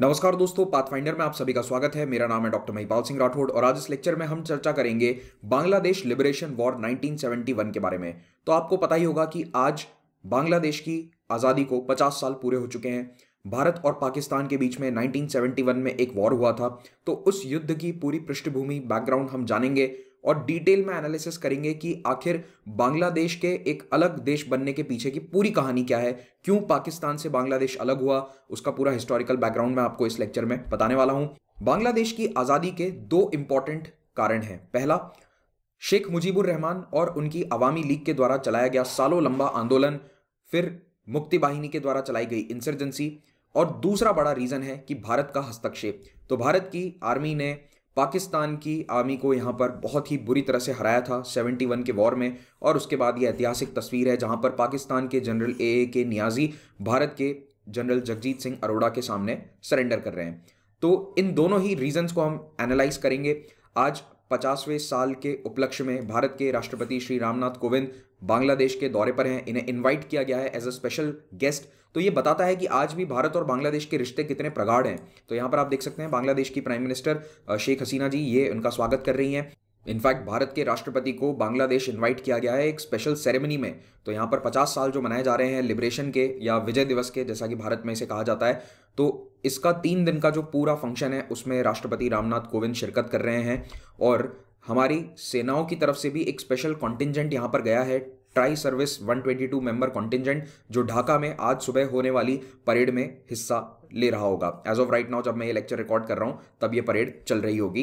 नमस्कार दोस्तों पाथफाइंडर में आप सभी का स्वागत है मेरा नाम है डॉक्टर महिपाल सिंह राठौड़ और आज इस लेक्चर में हम चर्चा करेंगे बांग्लादेश लिबरेशन वॉर 1971 के बारे में तो आपको पता ही होगा कि आज बांग्लादेश की आज़ादी को 50 साल पूरे हो चुके हैं भारत और पाकिस्तान के बीच में 1971 में एक वॉर हुआ था तो उस युद्ध की पूरी पृष्ठभूमि बैकग्राउंड हम जानेंगे और डिटेल में एनालिसिस करेंगे कि आखिर बांग्लादेश के एक अलग देश बनने के पीछे की पूरी कहानी क्या है क्यों पाकिस्तान से बांग्लादेश अलग हुआ उसका पूरा हिस्टोरिकल बैकग्राउंड मैं आपको इस लेक्चर में बताने वाला हूं बांग्लादेश की आज़ादी के दो इंपॉर्टेंट कारण हैं पहला शेख मुजीबुर रहमान और उनकी अवामी लीग के द्वारा चलाया गया सालों लंबा आंदोलन फिर मुक्ति वाहिनी के द्वारा चलाई गई इंसर्जेंसी और दूसरा बड़ा रीज़न है कि भारत का हस्तक्षेप तो भारत की आर्मी ने पाकिस्तान की आर्मी को यहाँ पर बहुत ही बुरी तरह से हराया था 71 के वॉर में और उसके बाद ये ऐतिहासिक तस्वीर है जहाँ पर पाकिस्तान के जनरल ए ए के नियाजी भारत के जनरल जगजीत सिंह अरोड़ा के सामने सरेंडर कर रहे हैं तो इन दोनों ही रीजंस को हम एनालाइज करेंगे आज पचासवें साल के उपलक्ष्य में भारत के राष्ट्रपति श्री रामनाथ कोविंद बांग्लादेश के दौरे पर हैं इन्हें इन्वाइट किया गया है एज अ स्पेशल गेस्ट तो ये बताता है कि आज भी भारत और बांग्लादेश के रिश्ते कितने प्रगाढ़ हैं तो यहाँ पर आप देख सकते हैं बांग्लादेश की प्राइम मिनिस्टर शेख हसीना जी ये उनका स्वागत कर रही हैं इनफैक्ट भारत के राष्ट्रपति को बांग्लादेश इनवाइट किया गया है एक स्पेशल सेरेमनी में तो यहाँ पर 50 साल जो मनाए जा रहे हैं लिबरेशन के या विजय दिवस के जैसा कि भारत में इसे कहा जाता है तो इसका तीन दिन का जो पूरा फंक्शन है उसमें राष्ट्रपति रामनाथ कोविंद शिरकत कर रहे हैं और हमारी सेनाओं की तरफ से भी एक स्पेशल कॉन्टिजेंट यहाँ पर गया है ट्राई सर्विस 122 मेंबर कॉन्टिजेंट जो ढाका में आज सुबह होने वाली परेड में हिस्सा ले रहा होगा एज ऑफ राइट नाउ जब मैं ये लेक्चर रिकॉर्ड कर रहा हूँ तब ये परेड चल रही होगी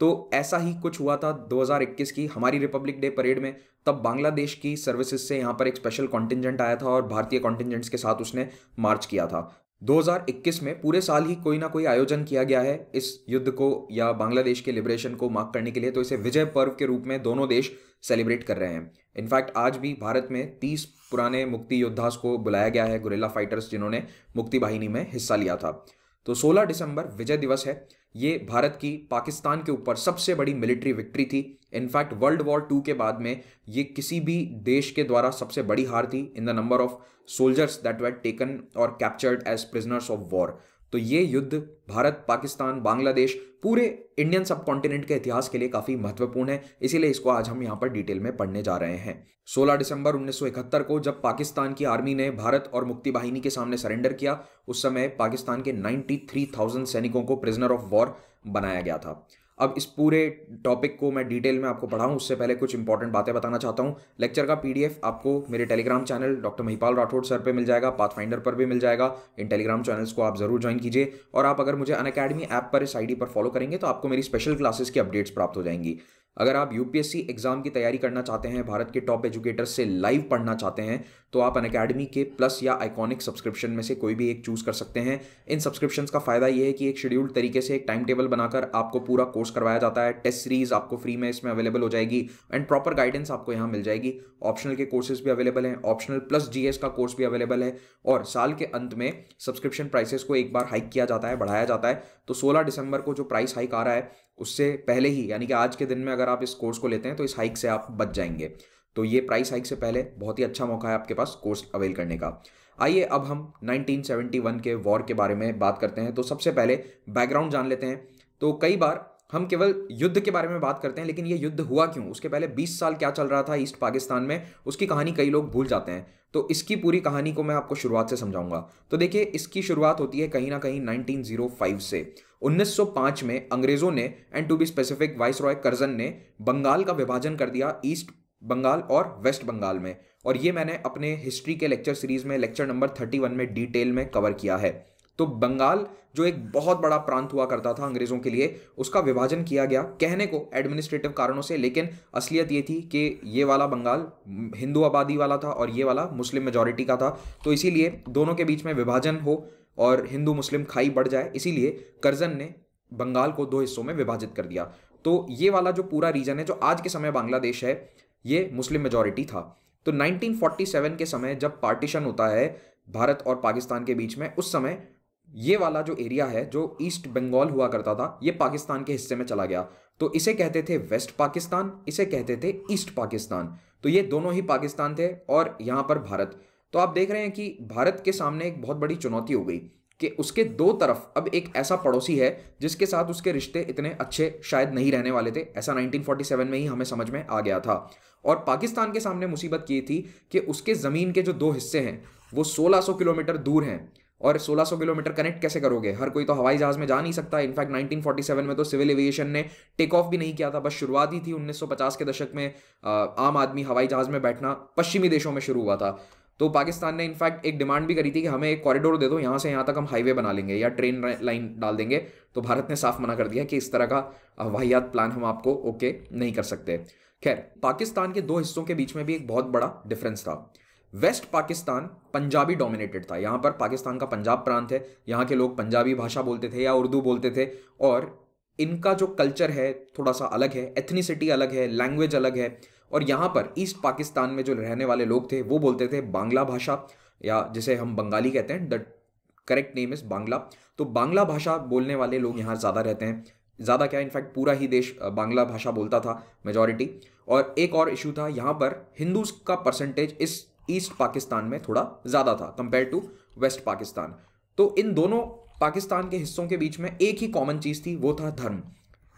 तो ऐसा ही कुछ हुआ था 2021 की हमारी रिपब्लिक डे परेड में तब बांग्लादेश की सर्विसेज से यहाँ पर एक स्पेशल कॉन्टिजेंट आया था और भारतीय कॉन्टिजेंट्स के साथ उसने मार्च किया था 2021 में पूरे साल ही कोई ना कोई आयोजन किया गया है इस युद्ध को या बांग्लादेश के लिबरेशन को मार्क करने के लिए तो इसे विजय पर्व के रूप में दोनों देश सेलिब्रेट कर रहे हैं इनफैक्ट आज भी भारत में तीस पुराने मुक्ति योद्धास को बुलाया गया है गुरेला फाइटर्स जिन्होंने मुक्ति वाहिनी में हिस्सा लिया था तो 16 दिसंबर विजय दिवस है ये भारत की पाकिस्तान के ऊपर सबसे बड़ी मिलिट्री विक्ट्री थी इनफैक्ट वर्ल्ड वॉर टू के बाद में ये किसी भी देश के द्वारा सबसे बड़ी हार थी in the number of soldiers that were taken और captured as prisoners of war तो ये युद्ध भारत पाकिस्तान बांग्लादेश पूरे इंडियन सब कॉन्टिनेंट के इतिहास के लिए काफ़ी महत्वपूर्ण है इसीलिए इसको आज हम यहाँ पर डिटेल में पढ़ने जा रहे हैं 16 दिसंबर 1971 को जब पाकिस्तान की आर्मी ने भारत और मुक्ति वाहिनी के सामने सरेंडर किया उस समय पाकिस्तान के 93,000 सैनिकों को प्रिजनर ऑफ वॉर बनाया गया था अब इस पूरे टॉपिक को मैं डिटेल में आपको पढ़ाऊँ उससे पहले कुछ इंपॉर्टेंट बातें बताना चाहता हूँ लेक्चर का पी आपको मेरे Telegram channel doctor Mahipal Rathore sir पर मिल जाएगा पाथ पर भी मिल जाएगा इन टेलीग्राम चैनल्स को आप जरूर ज्वाइन कीजिए और आप अगर मुझे अन ऐप पर इस आई पर फॉलो करेंगे तो आपको मेरी स्पेशल क्लासेस की अपडेट्स प्राप्त हो जाएंगी अगर आप यूपीएससी एग्ज़ाम की तैयारी करना चाहते हैं भारत के टॉप एजुकेटर्स से लाइव पढ़ना चाहते हैं तो आप अन अकेडमी के प्लस या आइकॉनिक सब्सक्रिप्शन में से कोई भी एक चूज़ कर सकते हैं इन सब्सक्रिप्शन का फ़ायदा यह है कि एक शेड्यूल्ड तरीके से एक टाइम टेबल बनाकर आपको पूरा कोर्स करवाया जाता है टेस्ट सीरीज़ आपको फ्री में इसमें अवेलेबल हो जाएगी एंड प्रॉपर गाइडेंस आपको यहाँ मिल जाएगी ऑप्शनल के कोर्सेज भी अवेलेबल हैं ऑप्शनल प्लस जी का कोर्स भी अवेलेबल है और साल के अंत में सब्सक्रिप्शन प्राइसेस को एक बार हाइक किया जाता है बढ़ाया जाता है तो सोलह दिसंबर को जो प्राइस हाइक आ रहा है उससे पहले ही यानी कि आज के दिन में अगर आप इस कोर्स को लेते हैं तो इस हाइक से आप बच जाएंगे तो ये प्राइस हाइक से पहले बहुत ही अच्छा मौका है आपके पास कोर्स अवेल करने का आइए अब हम 1971 के वॉर के बारे में बात करते हैं तो सबसे पहले बैकग्राउंड जान लेते हैं तो कई बार हम केवल युद्ध के बारे में बात करते हैं लेकिन ये युद्ध हुआ क्यों उसके पहले 20 साल क्या चल रहा था ईस्ट पाकिस्तान में उसकी कहानी कई लोग भूल जाते हैं तो इसकी पूरी कहानी को मैं आपको शुरुआत से समझाऊंगा तो देखिए इसकी शुरुआत होती है कहीं ना कहीं 1905 से 1905 में अंग्रेज़ों ने and to be specific viceroy Curzon ने बंगाल का विभाजन कर दिया ईस्ट बंगाल और वेस्ट बंगाल में और ये मैंने अपने हिस्ट्री के लेक्चर सीरीज़ में लेक्चर नंबर थर्टी में डिटेल में कवर किया है तो बंगाल जो एक बहुत बड़ा प्रांत हुआ करता था अंग्रेज़ों के लिए उसका विभाजन किया गया कहने को एडमिनिस्ट्रेटिव कारणों से लेकिन असलियत ये थी कि ये वाला बंगाल हिंदू आबादी वाला था और ये वाला मुस्लिम मेजोरिटी का था तो इसीलिए दोनों के बीच में विभाजन हो और हिंदू मुस्लिम खाई बढ़ जाए इसीलिए करजन ने बंगाल को दो हिस्सों में विभाजित कर दिया तो ये वाला जो पूरा रीजन है जो आज के समय बांग्लादेश है ये मुस्लिम मेजोरिटी था तो 1947 के समय जब पार्टीशन होता है भारत और पाकिस्तान के बीच में उस समय ये वाला जो एरिया है जो ईस्ट बंगाल हुआ करता था ये पाकिस्तान के हिस्से में चला गया तो इसे कहते थे वेस्ट पाकिस्तान इसे कहते थे ईस्ट पाकिस्तान तो ये दोनों ही पाकिस्तान थे और यहाँ पर भारत तो आप देख रहे हैं कि भारत के सामने एक बहुत बड़ी चुनौती हो गई कि उसके दो तरफ अब एक ऐसा पड़ोसी है जिसके साथ उसके रिश्ते इतने अच्छे शायद नहीं रहने वाले थे ऐसा 1947 में ही हमें समझ में आ गया था और पाकिस्तान के सामने मुसीबत ये थी कि उसके ज़मीन के जो दो हिस्से हैं वो 1600 किलोमीटर दूर हैं और 1600 किलोमीटर कनेक्ट कैसे करोगे हर कोई तो हवाई जहाज में जा नहीं सकता इनफैक्ट 1947 में तो सिविल एविएशन ने टेक ऑफ भी नहीं किया था बस शुरुआत ही थी 1950 के दशक में आम आदमी हवाई जहाज में बैठना पश्चिमी देशों में शुरू हुआ था तो पाकिस्तान ने इनफैक्ट एक डिमांड भी करी थी कि हमें एक कॉरिडोर दे दो यहाँ से यहाँ तक हम हाईवे बना लेंगे या ट्रेन लाइन डाल देंगे तो भारत ने साफ मना कर दिया कि इस तरह का वाहियात प्लान हम आपको ओके नहीं कर सकते खैर पाकिस्तान के दो हिस्सों के बीच में भी एक बहुत बड़ा डिफरेंस था वेस्ट पाकिस्तान पंजाबी डोमिनेटेड था यहाँ पर पाकिस्तान का पंजाब प्रांत है यहाँ के लोग पंजाबी भाषा बोलते थे या उर्दू बोलते थे और इनका जो कल्चर है थोड़ा सा अलग है एथनीसिटी अलग है लैंग्वेज अलग है और यहाँ पर ईस्ट पाकिस्तान में जो रहने वाले लोग थे वो बोलते थे बांग्ला भाषा या जिसे हम बंगाली कहते हैं the correct name is Bangla तो बांग्ला भाषा बोलने वाले लोग यहाँ ज़्यादा रहते हैं ज़्यादा क्या इनफैक्ट पूरा ही देश बांग्ला भाषा बोलता था मेजॉरिटी और एक और इशू था यहाँ पर हिंदूज का परसेंटेज इस ईस्ट पाकिस्तान में थोड़ा ज़्यादा था कंपेयर टू वेस्ट पाकिस्तान तो इन दोनों पाकिस्तान के हिस्सों के बीच में एक ही कॉमन चीज़ थी वो था धर्म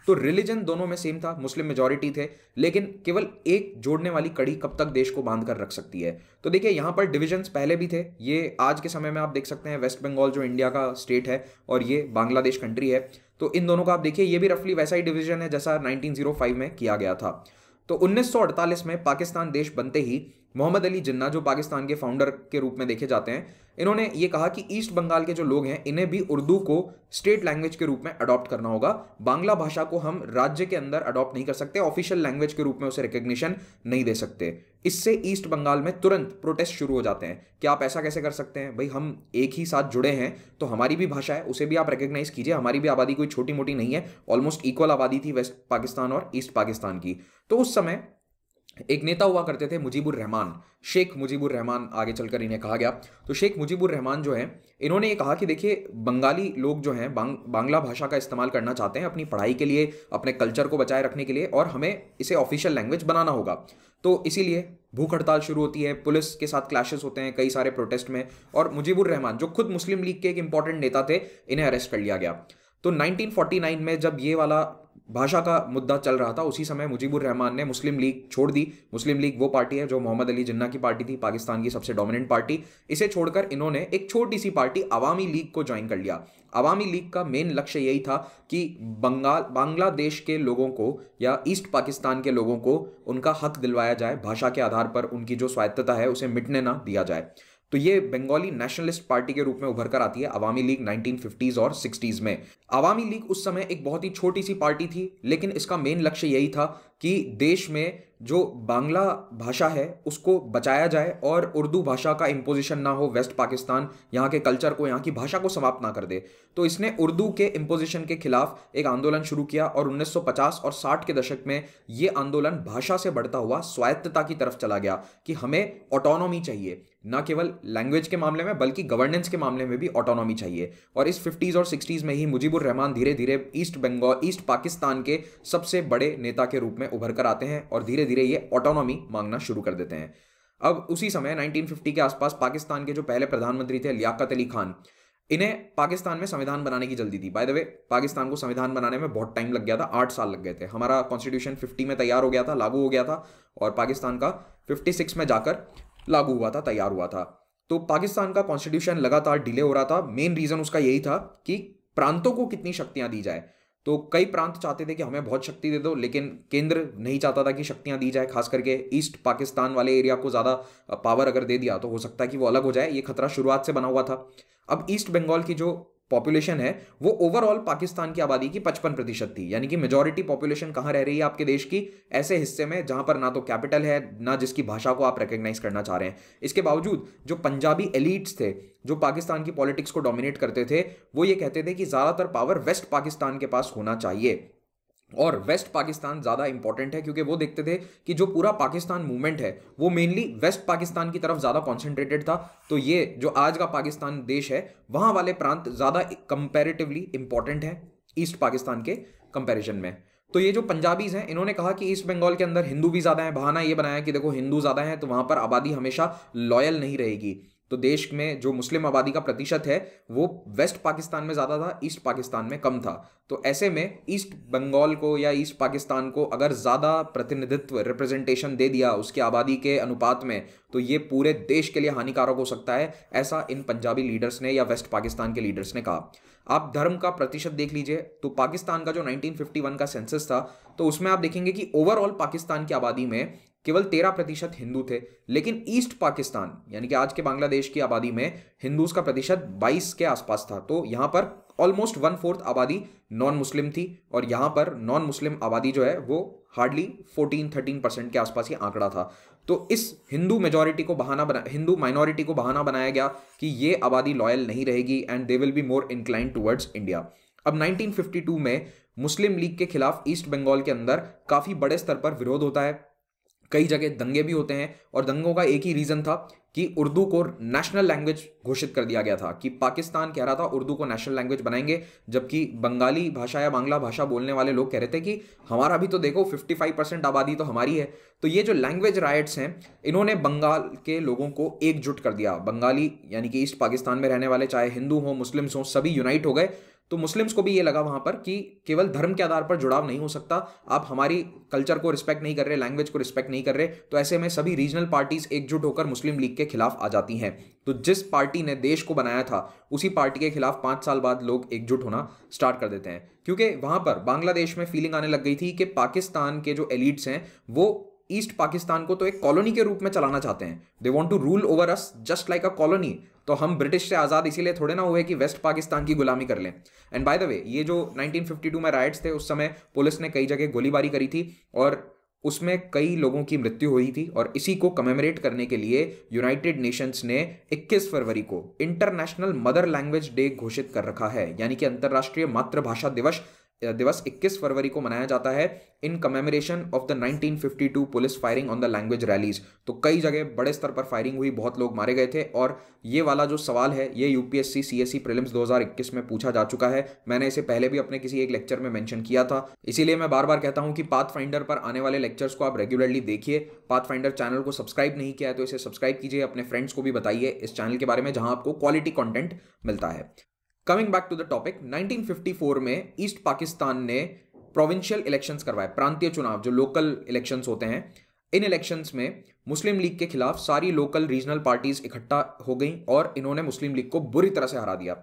तो रिलीजन दोनों में सेम था मुस्लिम मेजोरिटी थे लेकिन केवल एक जोड़ने वाली कड़ी कब तक देश को बांध कर रख सकती है तो देखिए यहाँ पर डिविजन्स पहले भी थे ये आज के समय में आप देख सकते हैं वेस्ट बंगाल जो इंडिया का स्टेट है और ये बांग्लादेश कंट्री है तो इन दोनों का आप देखिए ये भी रफली वैसा ही डिवीजन है जैसा 1905 में किया गया था तो 1948 में पाकिस्तान देश बनते ही मोहम्मद अली जिन्ना जो पाकिस्तान के फाउंडर के रूप में देखे जाते हैं इन्होंने ये कहा कि ईस्ट बंगाल के जो लोग हैं इन्हें भी उर्दू को स्टेट लैंग्वेज के रूप में अडॉप्ट करना होगा बांग्ला भाषा को हम राज्य के अंदर अडॉप्ट नहीं कर सकते ऑफिशियल लैंग्वेज के रूप में उसे रिकग्निशन नहीं दे सकते इससे ईस्ट बंगाल में तुरंत प्रोटेस्ट शुरू हो जाते हैं कि आप ऐसा कैसे कर सकते हैं भाई हम एक ही साथ जुड़े हैं तो हमारी भी भाषा है उसे भी आप रिकग्नाइज कीजिए हमारी भी आबादी कोई छोटी मोटी नहीं है ऑलमोस्ट इक्वल आबादी थी वेस्ट पाकिस्तान और ईस्ट पाकिस्तान की तो उस समय एक नेता हुआ करते थे मुजीबुर रहमान शेख मुजीबुर रहमान आगे चलकर इन्हें कहा गया तो शेख मुजीबुर रहमान जो हैं इन्होंने ये कहा कि देखिए बंगाली लोग जो हैं बांग, बांग्ला भाषा का इस्तेमाल करना चाहते हैं अपनी पढ़ाई के लिए अपने कल्चर को बचाए रखने के लिए और हमें इसे ऑफिशियल लैंग्वेज बनाना होगा तो इसीलिए भूख हड़ताल शुरू होती है पुलिस के साथ क्लैशेस होते हैं कई सारे प्रोटेस्ट में और मुजीबुर रहमान जो खुद मुस्लिम लीग के एक इंपॉर्टेंट नेता थे इन्हें अरेस्ट कर लिया गया तो 1949 में जब ये वाला भाषा का मुद्दा चल रहा था उसी समय मुजीबुर रहमान ने मुस्लिम लीग छोड़ दी मुस्लिम लीग वो पार्टी है जो मोहम्मद अली जिन्ना की पार्टी थी पाकिस्तान की सबसे डोमिनेंट पार्टी इसे छोड़कर इन्होंने एक छोटी सी पार्टी अवामी लीग को ज्वाइन कर लिया अवामी लीग का मेन लक्ष्य यही था कि बंगाल बांग्लादेश के लोगों को या ईस्ट पाकिस्तान के लोगों को उनका हक दिलवाया जाए भाषा के आधार पर उनकी जो स्वायत्तता है उसे मिटने ना दिया जाए तो ये बंगाली नेशनलिस्ट पार्टी के रूप में उभर कर आती है अवामी लीग 1950s और 60s में आवामी लीग उस समय एक बहुत ही छोटी सी पार्टी थी लेकिन इसका मेन लक्ष्य यही था कि देश में जो बांग्ला भाषा है उसको बचाया जाए और उर्दू भाषा का इम्पोजिशन ना हो वेस्ट पाकिस्तान यहाँ के कल्चर को यहाँ की भाषा को समाप्त ना कर दे तो इसने उर्दू के इम्पोजिशन के खिलाफ एक आंदोलन शुरू किया और 1950 और 60 के दशक में ये आंदोलन भाषा से बढ़ता हुआ स्वायत्तता की तरफ चला गया कि हमें ऑटोनॉमी चाहिए ना केवल लैंग्वेज के मामले में बल्कि गवर्नेंस के मामले में भी ऑटोनॉमी चाहिए और इस फिफ्टीज़ और सिक्सटीज़ में ही मुजीबुर रहमान धीरे धीरे ईस्ट बंगाल ईस्ट पाकिस्तान के सबसे बड़े नेता के रूप में उभर कर आते हैं और धीरे धीरे ये ऑटोनॉमी मांगना शुरू कर देते हैं अब उसी समय 1950 के आसपास पाकिस्तान के जो पहले प्रधानमंत्री थे लियाकत अली खान इन्हें पाकिस्तान में संविधान बनाने की जल्दी थी बाय द वे पाकिस्तान को संविधान बनाने में बहुत टाइम लग गया था आठ साल लग गए थे हमारा कॉन्स्टिट्यूशन फिफ्टी में तैयार हो गया था लागू हो गया था और पाकिस्तान का 56 में जाकर लागू हुआ था तैयार हुआ था तो पाकिस्तान का कॉन्स्टिट्यूशन लगातार डिले हो रहा था मेन रीज़न उसका यही था कि प्रांतों को कितनी शक्तियां दी जाए तो कई प्रांत चाहते थे कि हमें बहुत शक्ति दे दो लेकिन केंद्र नहीं चाहता था कि शक्तियां दी जाए खास करके ईस्ट पाकिस्तान वाले एरिया को ज़्यादा पावर अगर दे दिया तो हो सकता है कि वो अलग हो जाए ये खतरा शुरुआत से बना हुआ था अब ईस्ट बंगाल की जो पॉपुलेशन है वो ओवरऑल पाकिस्तान की आबादी की पचपन प्रतिशत थी यानी कि मेजोरिटी पॉपुलेशन कहाँ रह रही है आपके देश की ऐसे हिस्से में जहां पर ना तो कैपिटल है ना जिसकी भाषा को आप रिकग्नाइज करना चाह रहे हैं इसके बावजूद जो पंजाबी एलिट्स थे जो पाकिस्तान की पॉलिटिक्स को डोमिनेट करते थे वो ये कहते थे कि ज़्यादातर पावर वेस्ट पाकिस्तान के पास होना चाहिए और वेस्ट पाकिस्तान ज़्यादा इंपॉर्टेंट है क्योंकि वो देखते थे कि जो पूरा पाकिस्तान मूवमेंट है वो मेनली वेस्ट पाकिस्तान की तरफ ज़्यादा कॉन्सेंट्रेटेड था तो ये जो आज का पाकिस्तान देश है वहाँ वाले प्रांत ज़्यादा कंपेरेटिवली इंपॉर्टेंट है ईस्ट पाकिस्तान के कंपेरिजन में तो ये जो पंजाबीज हैं इन्होंने कहा कि ईस्ट बंगाल के अंदर हिंदू भी ज़्यादा हैं बहाना ये बनाया कि देखो हिंदू ज़्यादा हैं तो वहाँ पर आबादी हमेशा लॉयल नहीं रहेगी तो देश में जो मुस्लिम आबादी का प्रतिशत है वो वेस्ट पाकिस्तान में ज़्यादा था ईस्ट पाकिस्तान में कम था तो ऐसे में ईस्ट बंगाल को या ईस्ट पाकिस्तान को अगर ज़्यादा प्रतिनिधित्व रिप्रेजेंटेशन दे दिया उसकी आबादी के अनुपात में तो ये पूरे देश के लिए हानिकारक हो सकता है ऐसा इन पंजाबी लीडर्स ने या वेस्ट पाकिस्तान के लीडर्स ने कहा आप धर्म का प्रतिशत देख लीजिए तो पाकिस्तान का जो 1951 का सेंसस था तो उसमें आप देखेंगे कि ओवरऑल पाकिस्तान की आबादी में केवल तेरह प्रतिशत हिंदू थे लेकिन ईस्ट पाकिस्तान यानी कि आज के बांग्लादेश की आबादी में हिंदूज का प्रतिशत 22 के आसपास था तो यहाँ पर ऑलमोस्ट वन फोर्थ आबादी नॉन मुस्लिम थी और यहाँ पर नॉन मुस्लिम आबादी जो है वो हार्डली 14 13 परसेंट के आसपास ही आंकड़ा था तो इस हिंदू मेजोरिटी को बहाना बना हिंदू माइनॉरिटी को बहाना बनाया गया कि ये आबादी लॉयल नहीं रहेगी and they will be more incline towards India अब 1952 में मुस्लिम लीग के खिलाफ ईस्ट बंगाल के अंदर काफ़ी बड़े स्तर पर विरोध होता है कई जगह दंगे भी होते हैं और दंगों का एक ही रीज़न था कि उर्दू को नेशनल लैंग्वेज घोषित कर दिया गया था कि पाकिस्तान कह रहा था उर्दू को नेशनल लैंग्वेज बनाएंगे जबकि बंगाली भाषा या बांग्ला भाषा बोलने वाले लोग कह रहे थे कि हमारा भी तो देखो 55 परसेंट आबादी तो हमारी है तो ये जो लैंग्वेज राइट्स हैं इन्होंने बंगाल के लोगों को एकजुट कर दिया बंगाली यानी कि ईस्ट पाकिस्तान में रहने वाले चाहे हिंदू हों मुस्लिम्स हों सभी यूनाइट हो गए तो मुस्लिम्स को भी ये लगा वहाँ पर कि केवल धर्म के आधार पर जुड़ाव नहीं हो सकता आप हमारी कल्चर को रिस्पेक्ट नहीं कर रहे लैंग्वेज को रिस्पेक्ट नहीं कर रहे तो ऐसे में सभी रीजनल पार्टीज एकजुट होकर मुस्लिम लीग के खिलाफ आ जाती हैं तो जिस पार्टी ने देश को बनाया था उसी पार्टी के खिलाफ पाँच साल बाद लोग एकजुट होना स्टार्ट कर देते हैं क्योंकि वहाँ पर बांग्लादेश में फीलिंग आने लग गई थी कि पाकिस्तान के जो एलिट्स हैं वो ईस्ट पाकिस्तान को तो एक कॉलोनी के रूप में चलाना चाहते हैं they want to rule over us just like a colony तो हम ब्रिटिश से आज़ाद इसीलिए थोड़े ना हुए कि वेस्ट पाकिस्तान की गुलामी कर लें एंड बाय द वे ये जो 1952 में राइट्स थे उस समय पुलिस ने कई जगह गोलीबारी करी थी और उसमें कई लोगों की मृत्यु हुई थी और इसी को कमेमोरेट करने के लिए यूनाइटेड नेशंस ने 21 फरवरी को इंटरनेशनल मदर लैंग्वेज डे घोषित कर रखा है यानी कि अंतर्राष्ट्रीय मातृभाषा दिवस दिवस 21 फरवरी को मनाया जाता है in commemoration of the 1952 police firing on the language rallies तो कई जगह बड़े स्तर पर फायरिंग हुई बहुत लोग मारे गए थे और ये वाला जो सवाल है ये यूपीएससी सीएससी प्रीलिम्स 2021 में पूछा जा चुका है मैंने इसे पहले भी अपने किसी एक लेक्चर में मैंशन किया था इसीलिए मैं बार बार कहता हूँ कि पाथ फाइंडर पर आने वाले लेक्चर्स को आप रेगुलरली देखिए पाथ फाइंडर चैनल को सब्सक्राइब नहीं किया है तो इसे सब्सक्राइब कीजिए अपने फ्रेंड्स को भी बताइए इस चैनल के बारे में जहाँ आपको क्वालिटी कॉन्टेंट मिलता है coming back to the topic 1954 में ईस्ट पाकिस्तान ने प्रोविंशियल इलेक्शंस करवाए प्रांतीय चुनाव जो लोकल इलेक्शंस होते हैं इन इलेक्शंस में मुस्लिम लीग के खिलाफ सारी लोकल रीजनल पार्टीज इकट्ठा हो गई और इन्होंने मुस्लिम लीग को बुरी तरह से हरा दिया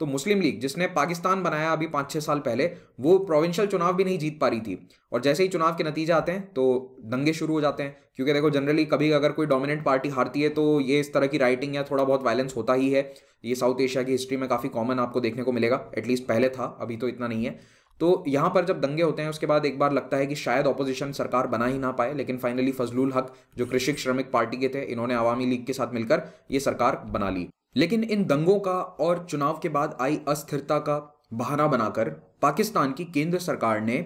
तो मुस्लिम लीग जिसने पाकिस्तान बनाया अभी पाँच छः साल पहले वो प्रोविंशियल चुनाव भी नहीं जीत पा रही थी और जैसे ही चुनाव के नतीजे आते हैं तो दंगे शुरू हो जाते हैं क्योंकि देखो जनरली कभी अगर कोई डोमिनेंट पार्टी हारती है तो ये इस तरह की राइटिंग या थोड़ा बहुत वायलेंस होता ही है ये साउथ एशिया की हिस्ट्री में काफ़ी कॉमन आपको देखने को मिलेगा एटलीस्ट पहले था अभी तो इतना नहीं है तो यहाँ पर जब दंगे होते हैं उसके बाद एक बार लगता है कि शायद ऑपोजिशन सरकार बना ही ना पाए लेकिन फाइनली फजलुल हक जो कृषि श्रमिक पार्टी के थे इन्होंने आवामी लीग के साथ मिलकर ये सरकार बना ली लेकिन इन दंगों का और चुनाव के बाद आई अस्थिरता का बहाना बनाकर पाकिस्तान की केंद्र सरकार ने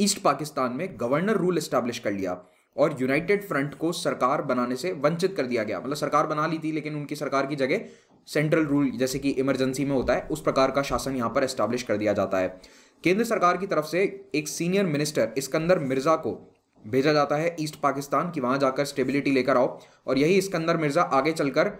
ईस्ट पाकिस्तान में गवर्नर रूल स्टैब्लिश कर लिया और यूनाइटेड फ्रंट को सरकार बनाने से वंचित कर दिया गया मतलब सरकार बना ली थी लेकिन उनकी सरकार की जगह सेंट्रल रूल जैसे कि इमरजेंसी में होता है उस प्रकार का शासन यहाँ पर एस्टैब्लिश कर दिया जाता है केंद्र सरकार की तरफ से एक सीनियर मिनिस्टर इसकंदर मिर्ज़ा को भेजा जाता है ईस्ट पाकिस्तान कि वहाँ जाकर स्टेबिलिटी लेकर आओ और यही इसकंदर मिर्ज़ा आगे चलकर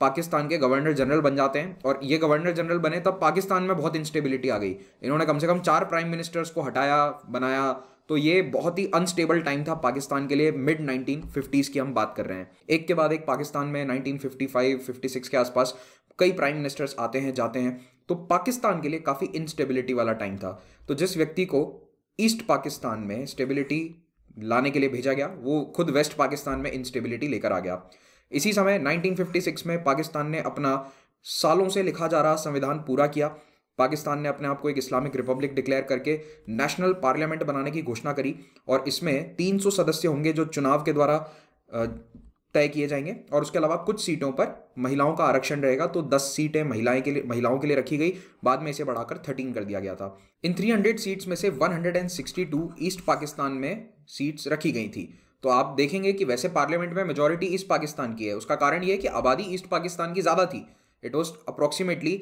पाकिस्तान के गवर्नर जनरल बन जाते हैं और ये गवर्नर जनरल बने तब पाकिस्तान में बहुत इंस्टेबिलिटी आ गई इन्होंने कम से कम चार प्राइम मिनिस्टर्स को हटाया बनाया तो ये बहुत ही अनस्टेबल टाइम था पाकिस्तान के लिए मिड नाइनटीन की हम बात कर रहे हैं एक के बाद एक पाकिस्तान में 1955 56 के आसपास कई प्राइम मिनिस्टर्स आते हैं जाते हैं तो पाकिस्तान के लिए काफ़ी इंस्टेबिलिटी वाला टाइम था तो जिस व्यक्ति को ईस्ट पाकिस्तान में स्टेबिलिटी लाने के लिए भेजा गया वो खुद वेस्ट पाकिस्तान में इंस्टेबिलिटी लेकर आ गया इसी समय 1956 में पाकिस्तान ने अपना सालों से लिखा जा रहा संविधान पूरा किया पाकिस्तान ने अपने आप को एक इस्लामिक रिपब्लिक डिक्लेयर करके नेशनल पार्लियामेंट बनाने की घोषणा करी और इसमें 300 सदस्य होंगे जो चुनाव के द्वारा तय किए जाएंगे और उसके अलावा कुछ सीटों पर महिलाओं का आरक्षण रहेगा तो 10 सीटें महिलाएं के लिए महिलाओं के लिए रखी गई बाद में इसे बढ़ाकर 13 कर दिया गया था इन 300 सीट्स में से 162 ईस्ट पाकिस्तान में सीट्स रखी गई थी तो आप देखेंगे कि वैसे पार्लियामेंट में मेजोरिटी ईस्ट पाकिस्तान की है उसका कारण यह है कि आबादी ईस्ट पाकिस्तान की ज़्यादा थी it was approximately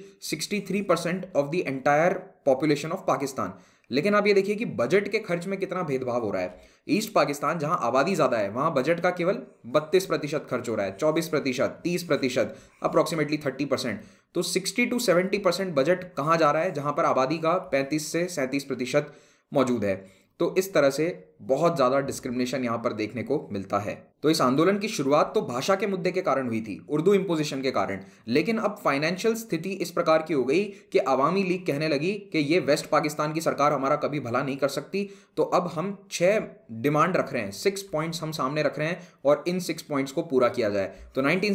three percent of the entire population of Pakistan लेकिन आप ये देखिए कि बजट के खर्च में कितना भेदभाव हो रहा है ईस्ट पाकिस्तान जहां आबादी ज़्यादा है वहां बजट का केवल बत्तीस प्रतिशत खर्च हो रहा है चौबीस प्रतिशत तीस प्रतिशत अप्रोक्सीमेटली थर्टी परसेंट तो sixty to seventy percent budget कहाँ जा रहा है जहां पर आबादी का पैंतीस से सैंतीस प्रतिशत मौजूद है तो इस तरह से बहुत ज्यादा डिस्क्रिमिनेशन यहाँ पर देखने को मिलता है तो इस आंदोलन की शुरुआत तो भाषा के मुद्दे के कारण हुई थी उर्दू इम्पोजिशन के कारण लेकिन अब फाइनेंशियल स्थिति इस प्रकार की हो गई कि अवामी लीग कहने लगी कि ये वेस्ट पाकिस्तान की सरकार हमारा कभी भला नहीं कर सकती तो अब हम छः डिमांड रख रहे हैं सिक्स पॉइंट्स हम सामने रख रहे हैं और इन सिक्स पॉइंट्स को पूरा किया जाए तो नाइनटीन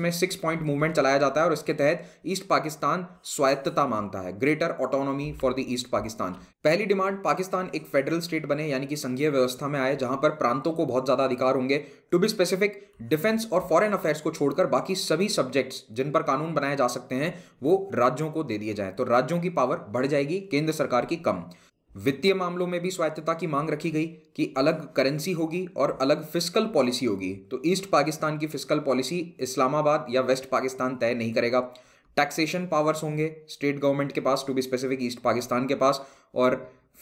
में सिक्स पॉइंट मूवमेंट चलाया जाता है और इसके तहत ईस्ट पाकिस्तान स्वायत्तता मांगता है greater autonomy for the East Pakistan पहली डिमांड पाकिस्तान एक फेडरल स्टेट बने यानी कि संघीय संघीय व्यवस्था में आए जहां पर प्रांतों को बहुत ज़्यादा अधिकार होंगे टू बी स्पेसिफिक डिफेंस और फॉरेन अफेयर्स को छोड़कर बाकी सभी सब्जेक्ट्स जिन पर कानून बनाए जा सकते हैं वो राज्यों को दे दिए जाए तो राज्यों की पावर बढ़ जाएगी केंद्र सरकार की कम वित्तीय मामलों में भी स्वायत्तता की मांग रखी गई कि अलग करेंसी होगी और अलग फिस्कल पॉलिसी होगी तो ईस्ट पाकिस्तान की फिस्कल पॉलिसी इस्लामाबाद या वेस्ट पाकिस्तान तय नहीं करेगा टैक्सेशन पावर्स होंगे स्टेट गवर्नमेंट के पास to be specific East Pakistan के पास और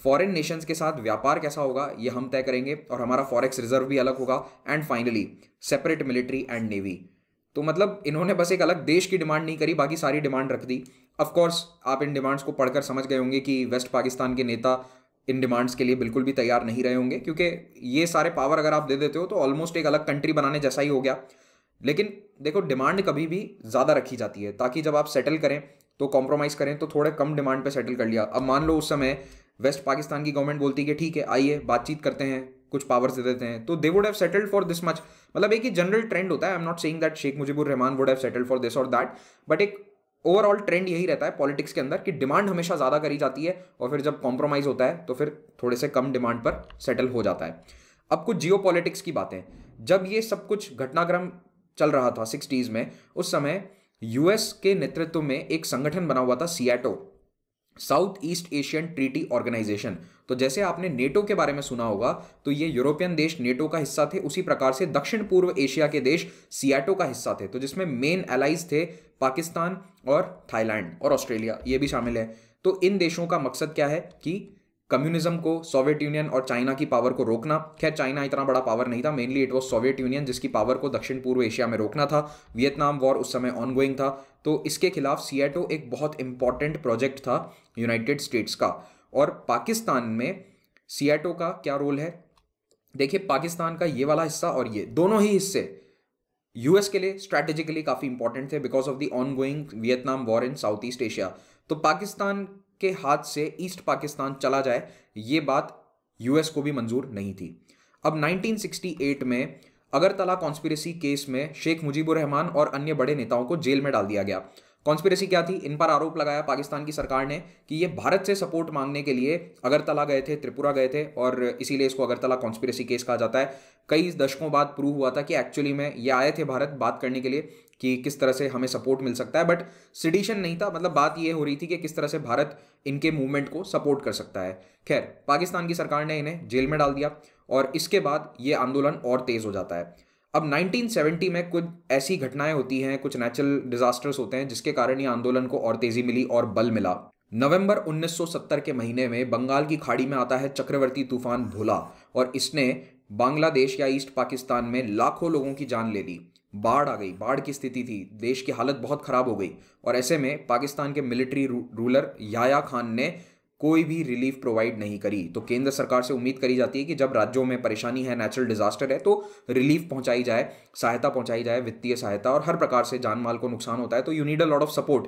फॉरेन नेशंस के साथ व्यापार कैसा होगा ये हम तय करेंगे और हमारा फॉरेक्स रिजर्व भी अलग होगा and finally separate military and navy तो मतलब इन्होंने बस एक अलग देश की डिमांड नहीं करी बाकी सारी डिमांड रख दी अफकोर्स आप इन डिमांड्स को पढ़कर समझ गए होंगे कि वेस्ट पाकिस्तान के नेता इन डिमांड्स के लिए बिल्कुल भी तैयार नहीं रहे होंगे क्योंकि ये सारे पावर अगर आप दे देते हो तो ऑलमोस्ट एक अलग कंट्री बनाने जैसा ही हो गया लेकिन देखो डिमांड कभी भी ज़्यादा रखी जाती है ताकि जब आप सेटल करें तो कॉम्प्रोमाइज़ करें तो थोड़े कम डिमांड पे सेटल कर लिया अब मान लो उस समय वेस्ट पाकिस्तान की गवर्नमेंट बोलती है कि ठीक है आइए बातचीत करते हैं कुछ पावर्स दे देते हैं तो they would have settled for this much मतलब एक ही जनरल ट्रेंड होता है I am not saying that Sheikh Mujibur Rahman would have settled for this और दैट बट एक ओवरऑल ट्रेंड यही रहता है पॉलिटिक्स के अंदर कि डिमांड हमेशा ज़्यादा करी जाती है और फिर जब कॉम्प्रोमाइज़ होता है तो फिर थोड़े से कम डिमांड पर सेटल हो जाता है अब कुछ जियो की बातें जब ये सब कुछ घटनाक्रम चल रहा था सिक्सटीज़ में उस समय यूएस के नेतृत्व में एक संगठन बना हुआ था SEATO South East Asian Treaty Organization तो जैसे आपने नेटो के बारे में सुना होगा तो ये यूरोपियन देश नेटो का हिस्सा थे उसी प्रकार से दक्षिण पूर्व एशिया के देश सियाटो का हिस्सा थे तो जिसमें मेन एलाइज थे पाकिस्तान और थाईलैंड और ऑस्ट्रेलिया ये भी शामिल है तो इन देशों का मकसद क्या है कि कम्युनिज्म को सोवियत यूनियन और चाइना की पावर को रोकना खैर चाइना इतना बड़ा पावर नहीं था mainly it was Soviet Union जिसकी पावर को दक्षिण पूर्व एशिया में रोकना था वियतनाम वॉर उस समय ऑनगोइंग था तो इसके खिलाफ सीएटो एक बहुत इंपॉर्टेंट प्रोजेक्ट था यूनाइटेड स्टेट्स का और पाकिस्तान में सीएटो का क्या रोल है देखिए पाकिस्तान का ये वाला हिस्सा और ये दोनों ही हिस्से यूएस के लिए स्ट्रैटेजिकली काफ़ी इंपॉर्टेंट थे because of the ongoing going Vietnam war in South East Asia तो पाकिस्तान के हाथ से ईस्ट पाकिस्तान चला जाए ये बात यूएस को भी मंजूर नहीं थी अब 1968 में अगरतला कॉन्स्पिरेसी केस में शेख मुजीबुर रहमान और अन्य बड़े नेताओं को जेल में डाल दिया गया कॉन्स्पिरसी क्या थी इन पर आरोप लगाया पाकिस्तान की सरकार ने कि ये भारत से सपोर्ट मांगने के लिए अगरतला गए थे त्रिपुरा गए थे और इसीलिए इसको अगरतला कॉन्स्पिरसी केस कहा जाता है कई दशकों बाद प्रूव हुआ था कि एक्चुअली में ये आए थे भारत बात करने के लिए कि किस तरह से हमें सपोर्ट मिल सकता है बट सिडिशन नहीं था मतलब बात यह हो रही थी कि किस तरह से भारत इनके मूवमेंट को सपोर्ट कर सकता है खैर पाकिस्तान की सरकार ने इन्हें जेल में डाल दिया और इसके बाद ये आंदोलन और तेज़ हो जाता है अब 1970 में कुछ ऐसी घटनाएं होती हैं कुछ नेचुरल डिजास्टर्स होते हैं जिसके कारण ये आंदोलन को और तेज़ी मिली और बल मिला नवंबर 1970 के महीने में बंगाल की खाड़ी में आता है चक्रवर्ती तूफान भोला और इसने बांग्लादेश या ईस्ट पाकिस्तान में लाखों लोगों की जान ले ली बाढ़ आ गई बाढ़ की स्थिति थी देश की हालत बहुत ख़राब हो गई और ऐसे में पाकिस्तान के मिलिट्री रूलर याया खान ने कोई भी रिलीफ प्रोवाइड नहीं करी तो केंद्र सरकार से उम्मीद करी जाती है कि जब राज्यों में परेशानी है नेचुरल डिजास्टर है तो रिलीफ पहुंचाई जाए सहायता पहुंचाई जाए वित्तीय सहायता और हर प्रकार से जान माल को नुकसान होता है तो you need a lot of support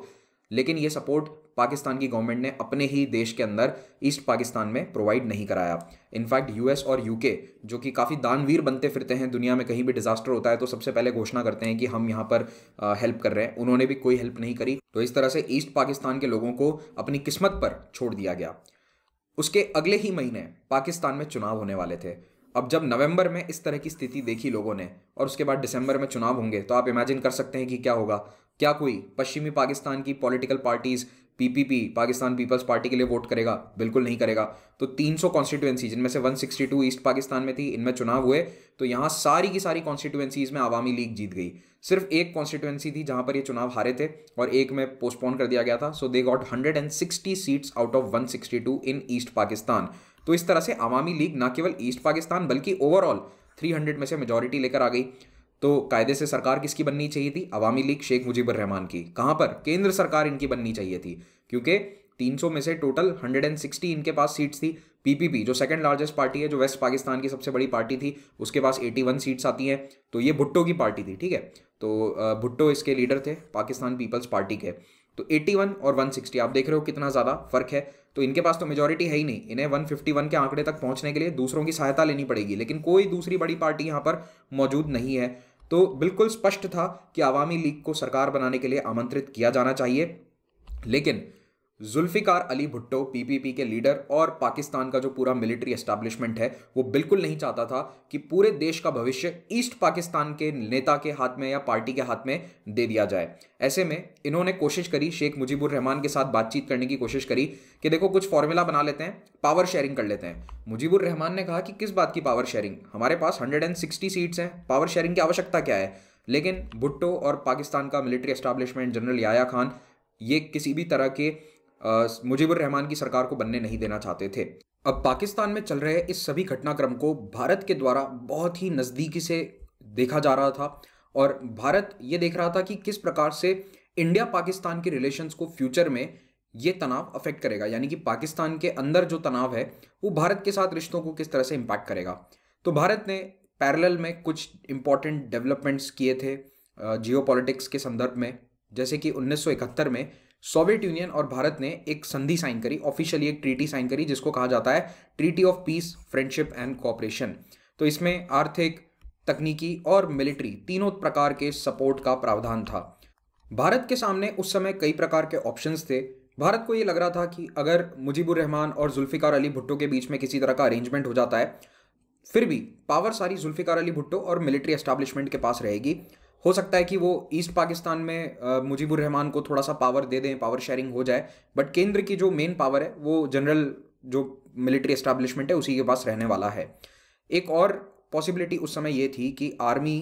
लेकिन ये सपोर्ट पाकिस्तान की गवर्नमेंट ने अपने ही देश के अंदर ईस्ट पाकिस्तान में प्रोवाइड नहीं कराया इनफैक्ट यूएस और यूके जो कि काफ़ी दानवीर बनते फिरते हैं दुनिया में कहीं भी डिजास्टर होता है तो सबसे पहले घोषणा करते हैं कि हम यहाँ पर हेल्प कर रहे हैं उन्होंने भी कोई हेल्प नहीं करी तो इस तरह से ईस्ट पाकिस्तान के लोगों को अपनी किस्मत पर छोड़ दिया गया उसके अगले ही महीने पाकिस्तान में चुनाव होने वाले थे अब जब नवंबर में इस तरह की स्थिति देखी लोगों ने और उसके बाद दिसंबर में चुनाव होंगे तो आप इमेजिन कर सकते हैं कि क्या होगा क्या कोई पश्चिमी पाकिस्तान की political parties PPP Pakistan Peoples Party के लिए वोट करेगा बिल्कुल नहीं करेगा तो 300 कॉन्स्टिट्यूएंसी जिनमें से 162 ईस्ट पाकिस्तान में थी इनमें चुनाव हुए तो यहाँ सारी की सारी कॉन्स्टिट्यूएंसीज में आवामी लीग जीत गई सिर्फ एक कॉन्स्टिट्यूएंसी थी जहाँ पर ये चुनाव हारे थे और एक में पोस्टपोन कर दिया गया था so they got sixty seats out of two in East Pakistan तो इस तरह से आवामी लीग ना केवल ईस्ट पाकिस्तान बल्कि ओवरऑल 300 में से मेजोरिटी लेकर आ गई तो कायदे से सरकार किसकी बननी चाहिए थी अवामी लीग शेख मुजीबुर रहमान की कहाँ पर केंद्र सरकार इनकी बननी चाहिए थी क्योंकि 300 में से टोटल 160 इनके पास सीट्स थी पीपीपी जो सेकंड लार्जेस्ट पार्टी है जो वेस्ट पाकिस्तान की सबसे बड़ी पार्टी थी उसके पास 81 सीट्स आती हैं तो ये भुट्टो की पार्टी थी ठीक है तो भुट्टो इसके लीडर थे पाकिस्तान पीपल्स पार्टी के तो 81 और 160 आप देख रहे हो कितना ज़्यादा फर्क है तो इनके पास तो मेजोरिटी है ही नहीं इन्हें 151 के आंकड़े तक पहुंचने के लिए दूसरों की सहायता लेनी पड़ेगी लेकिन कोई दूसरी बड़ी पार्टी यहाँ पर मौजूद नहीं है तो बिल्कुल स्पष्ट था कि आवामी लीग को सरकार बनाने के लिए आमंत्रित किया जाना चाहिए लेकिन जुल्फ़िकार अली भुट्टो पीपीपी के लीडर और पाकिस्तान का जो पूरा मिलिट्री एस्टैब्लिशमेंट है वो बिल्कुल नहीं चाहता था कि पूरे देश का भविष्य ईस्ट पाकिस्तान के नेता के हाथ में या पार्टी के हाथ में दे दिया जाए ऐसे में इन्होंने कोशिश करी शेख मुजीबुर रहमान के साथ बातचीत करने की कोशिश करी कि देखो कुछ फॉर्मूला बना लेते हैं पावर शेयरिंग कर लेते हैं मुजीबुर रहमान ने कहा कि किस बात की पावर शेयरिंग हमारे पास हंड्रेड सीट्स हैं पावर शेयरिंग की आवश्यकता क्या है लेकिन भुट्टो और पाकिस्तान का military establishment general Yahya Khan ये किसी भी तरह के रहमान की सरकार को बनने नहीं देना चाहते थे अब पाकिस्तान में चल रहे इस सभी घटनाक्रम को भारत के द्वारा बहुत ही नज़दीकी से देखा जा रहा था और भारत ये देख रहा था कि किस प्रकार से इंडिया पाकिस्तान के रिलेशंस को फ्यूचर में ये तनाव अफेक्ट करेगा यानी कि पाकिस्तान के अंदर जो तनाव है वो भारत के साथ रिश्तों को किस तरह से इम्पैक्ट करेगा तो भारत ने पैरेलल में कुछ इम्पॉर्टेंट डेवलपमेंट्स किए थे जियो के संदर्भ में जैसे कि 1971 में सोवियत यूनियन और भारत ने एक संधि साइन करी ऑफिशियली एक ट्रीटी साइन करी जिसको कहा जाता है treaty of peace friendship and cooperation तो इसमें आर्थिक तकनीकी और मिलिट्री तीनों प्रकार के सपोर्ट का प्रावधान था भारत के सामने उस समय कई प्रकार के ऑप्शंस थे भारत को ये लग रहा था कि अगर मुजीबुर रहमान और जुल्फ़िकार अली भुट्टो के बीच में किसी तरह का अरेंजमेंट हो जाता है फिर भी पावर सारी जुल्फ़िकार अली भुट्टो और मिलिट्री एस्टैब्लिशमेंट के पास रहेगी हो सकता है कि वो ईस्ट पाकिस्तान में मुजीबुर रहमान को थोड़ा सा पावर दे दें पावर शेयरिंग हो जाए बट केंद्र की जो मेन पावर है वो जनरल जो मिलिट्री एस्टैब्लिशमेंट है उसी के पास रहने वाला है एक और पॉसिबिलिटी उस समय ये थी कि आर्मी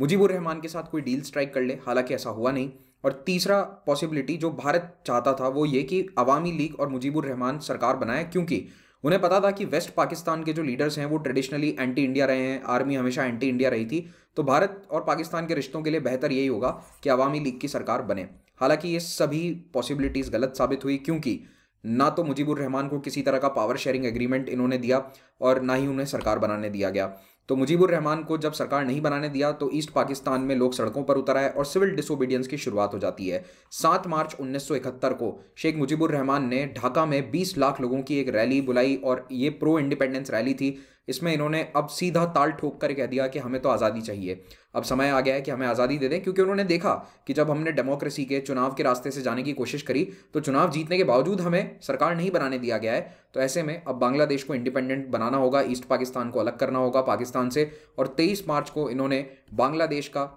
मुजीबुर रहमान के साथ कोई डील स्ट्राइक कर ले हालांकि ऐसा हुआ नहीं और तीसरा पॉसिबिलिटी जो भारत चाहता था वो ये कि अवामी लीग और मुजीबुर रहमान सरकार बनाए क्योंकि उन्हें पता था कि वेस्ट पाकिस्तान के जो लीडर्स हैं वो ट्रेडिशनली एंटी इंडिया रहे हैं आर्मी हमेशा एंटी इंडिया रही थी तो भारत और पाकिस्तान के रिश्तों के लिए बेहतर यही होगा कि अवामी लीग की सरकार बने हालांकि ये सभी पॉसिबिलिटीज़ गलत साबित हुई क्योंकि ना तो मुजीबुर रहमान को किसी तरह का पावर शेयरिंग एग्रीमेंट इन्होंने दिया और ना ही उन्हें सरकार बनाने दिया गया तो मुजीबुर रहमान को जब सरकार नहीं बनाने दिया तो ईस्ट पाकिस्तान में लोग सड़कों पर उतर आए और सिविल डिसोबीडियंस की शुरुआत हो जाती है सात मार्च उन्नीस को शेख मुजीबुर रहमान ने ढाका में 20 लाख लोगों की एक रैली बुलाई और ये प्रो इंडिपेंडेंस रैली थी इसमें इन्होंने अब सीधा ताल ठोक कर कह दिया कि हमें तो आज़ादी चाहिए अब समय आ गया है कि हमें आज़ादी दे दें क्योंकि उन्होंने देखा कि जब हमने डेमोक्रेसी के चुनाव के रास्ते से जाने की कोशिश करी तो चुनाव जीतने के बावजूद हमें सरकार नहीं बनाने दिया गया है तो ऐसे में अब बांग्लादेश को इंडिपेंडेंट बनाना होगा ईस्ट पाकिस्तान को अलग करना होगा पाकिस्तान से और तेईस मार्च को इन्होंने बांग्लादेश का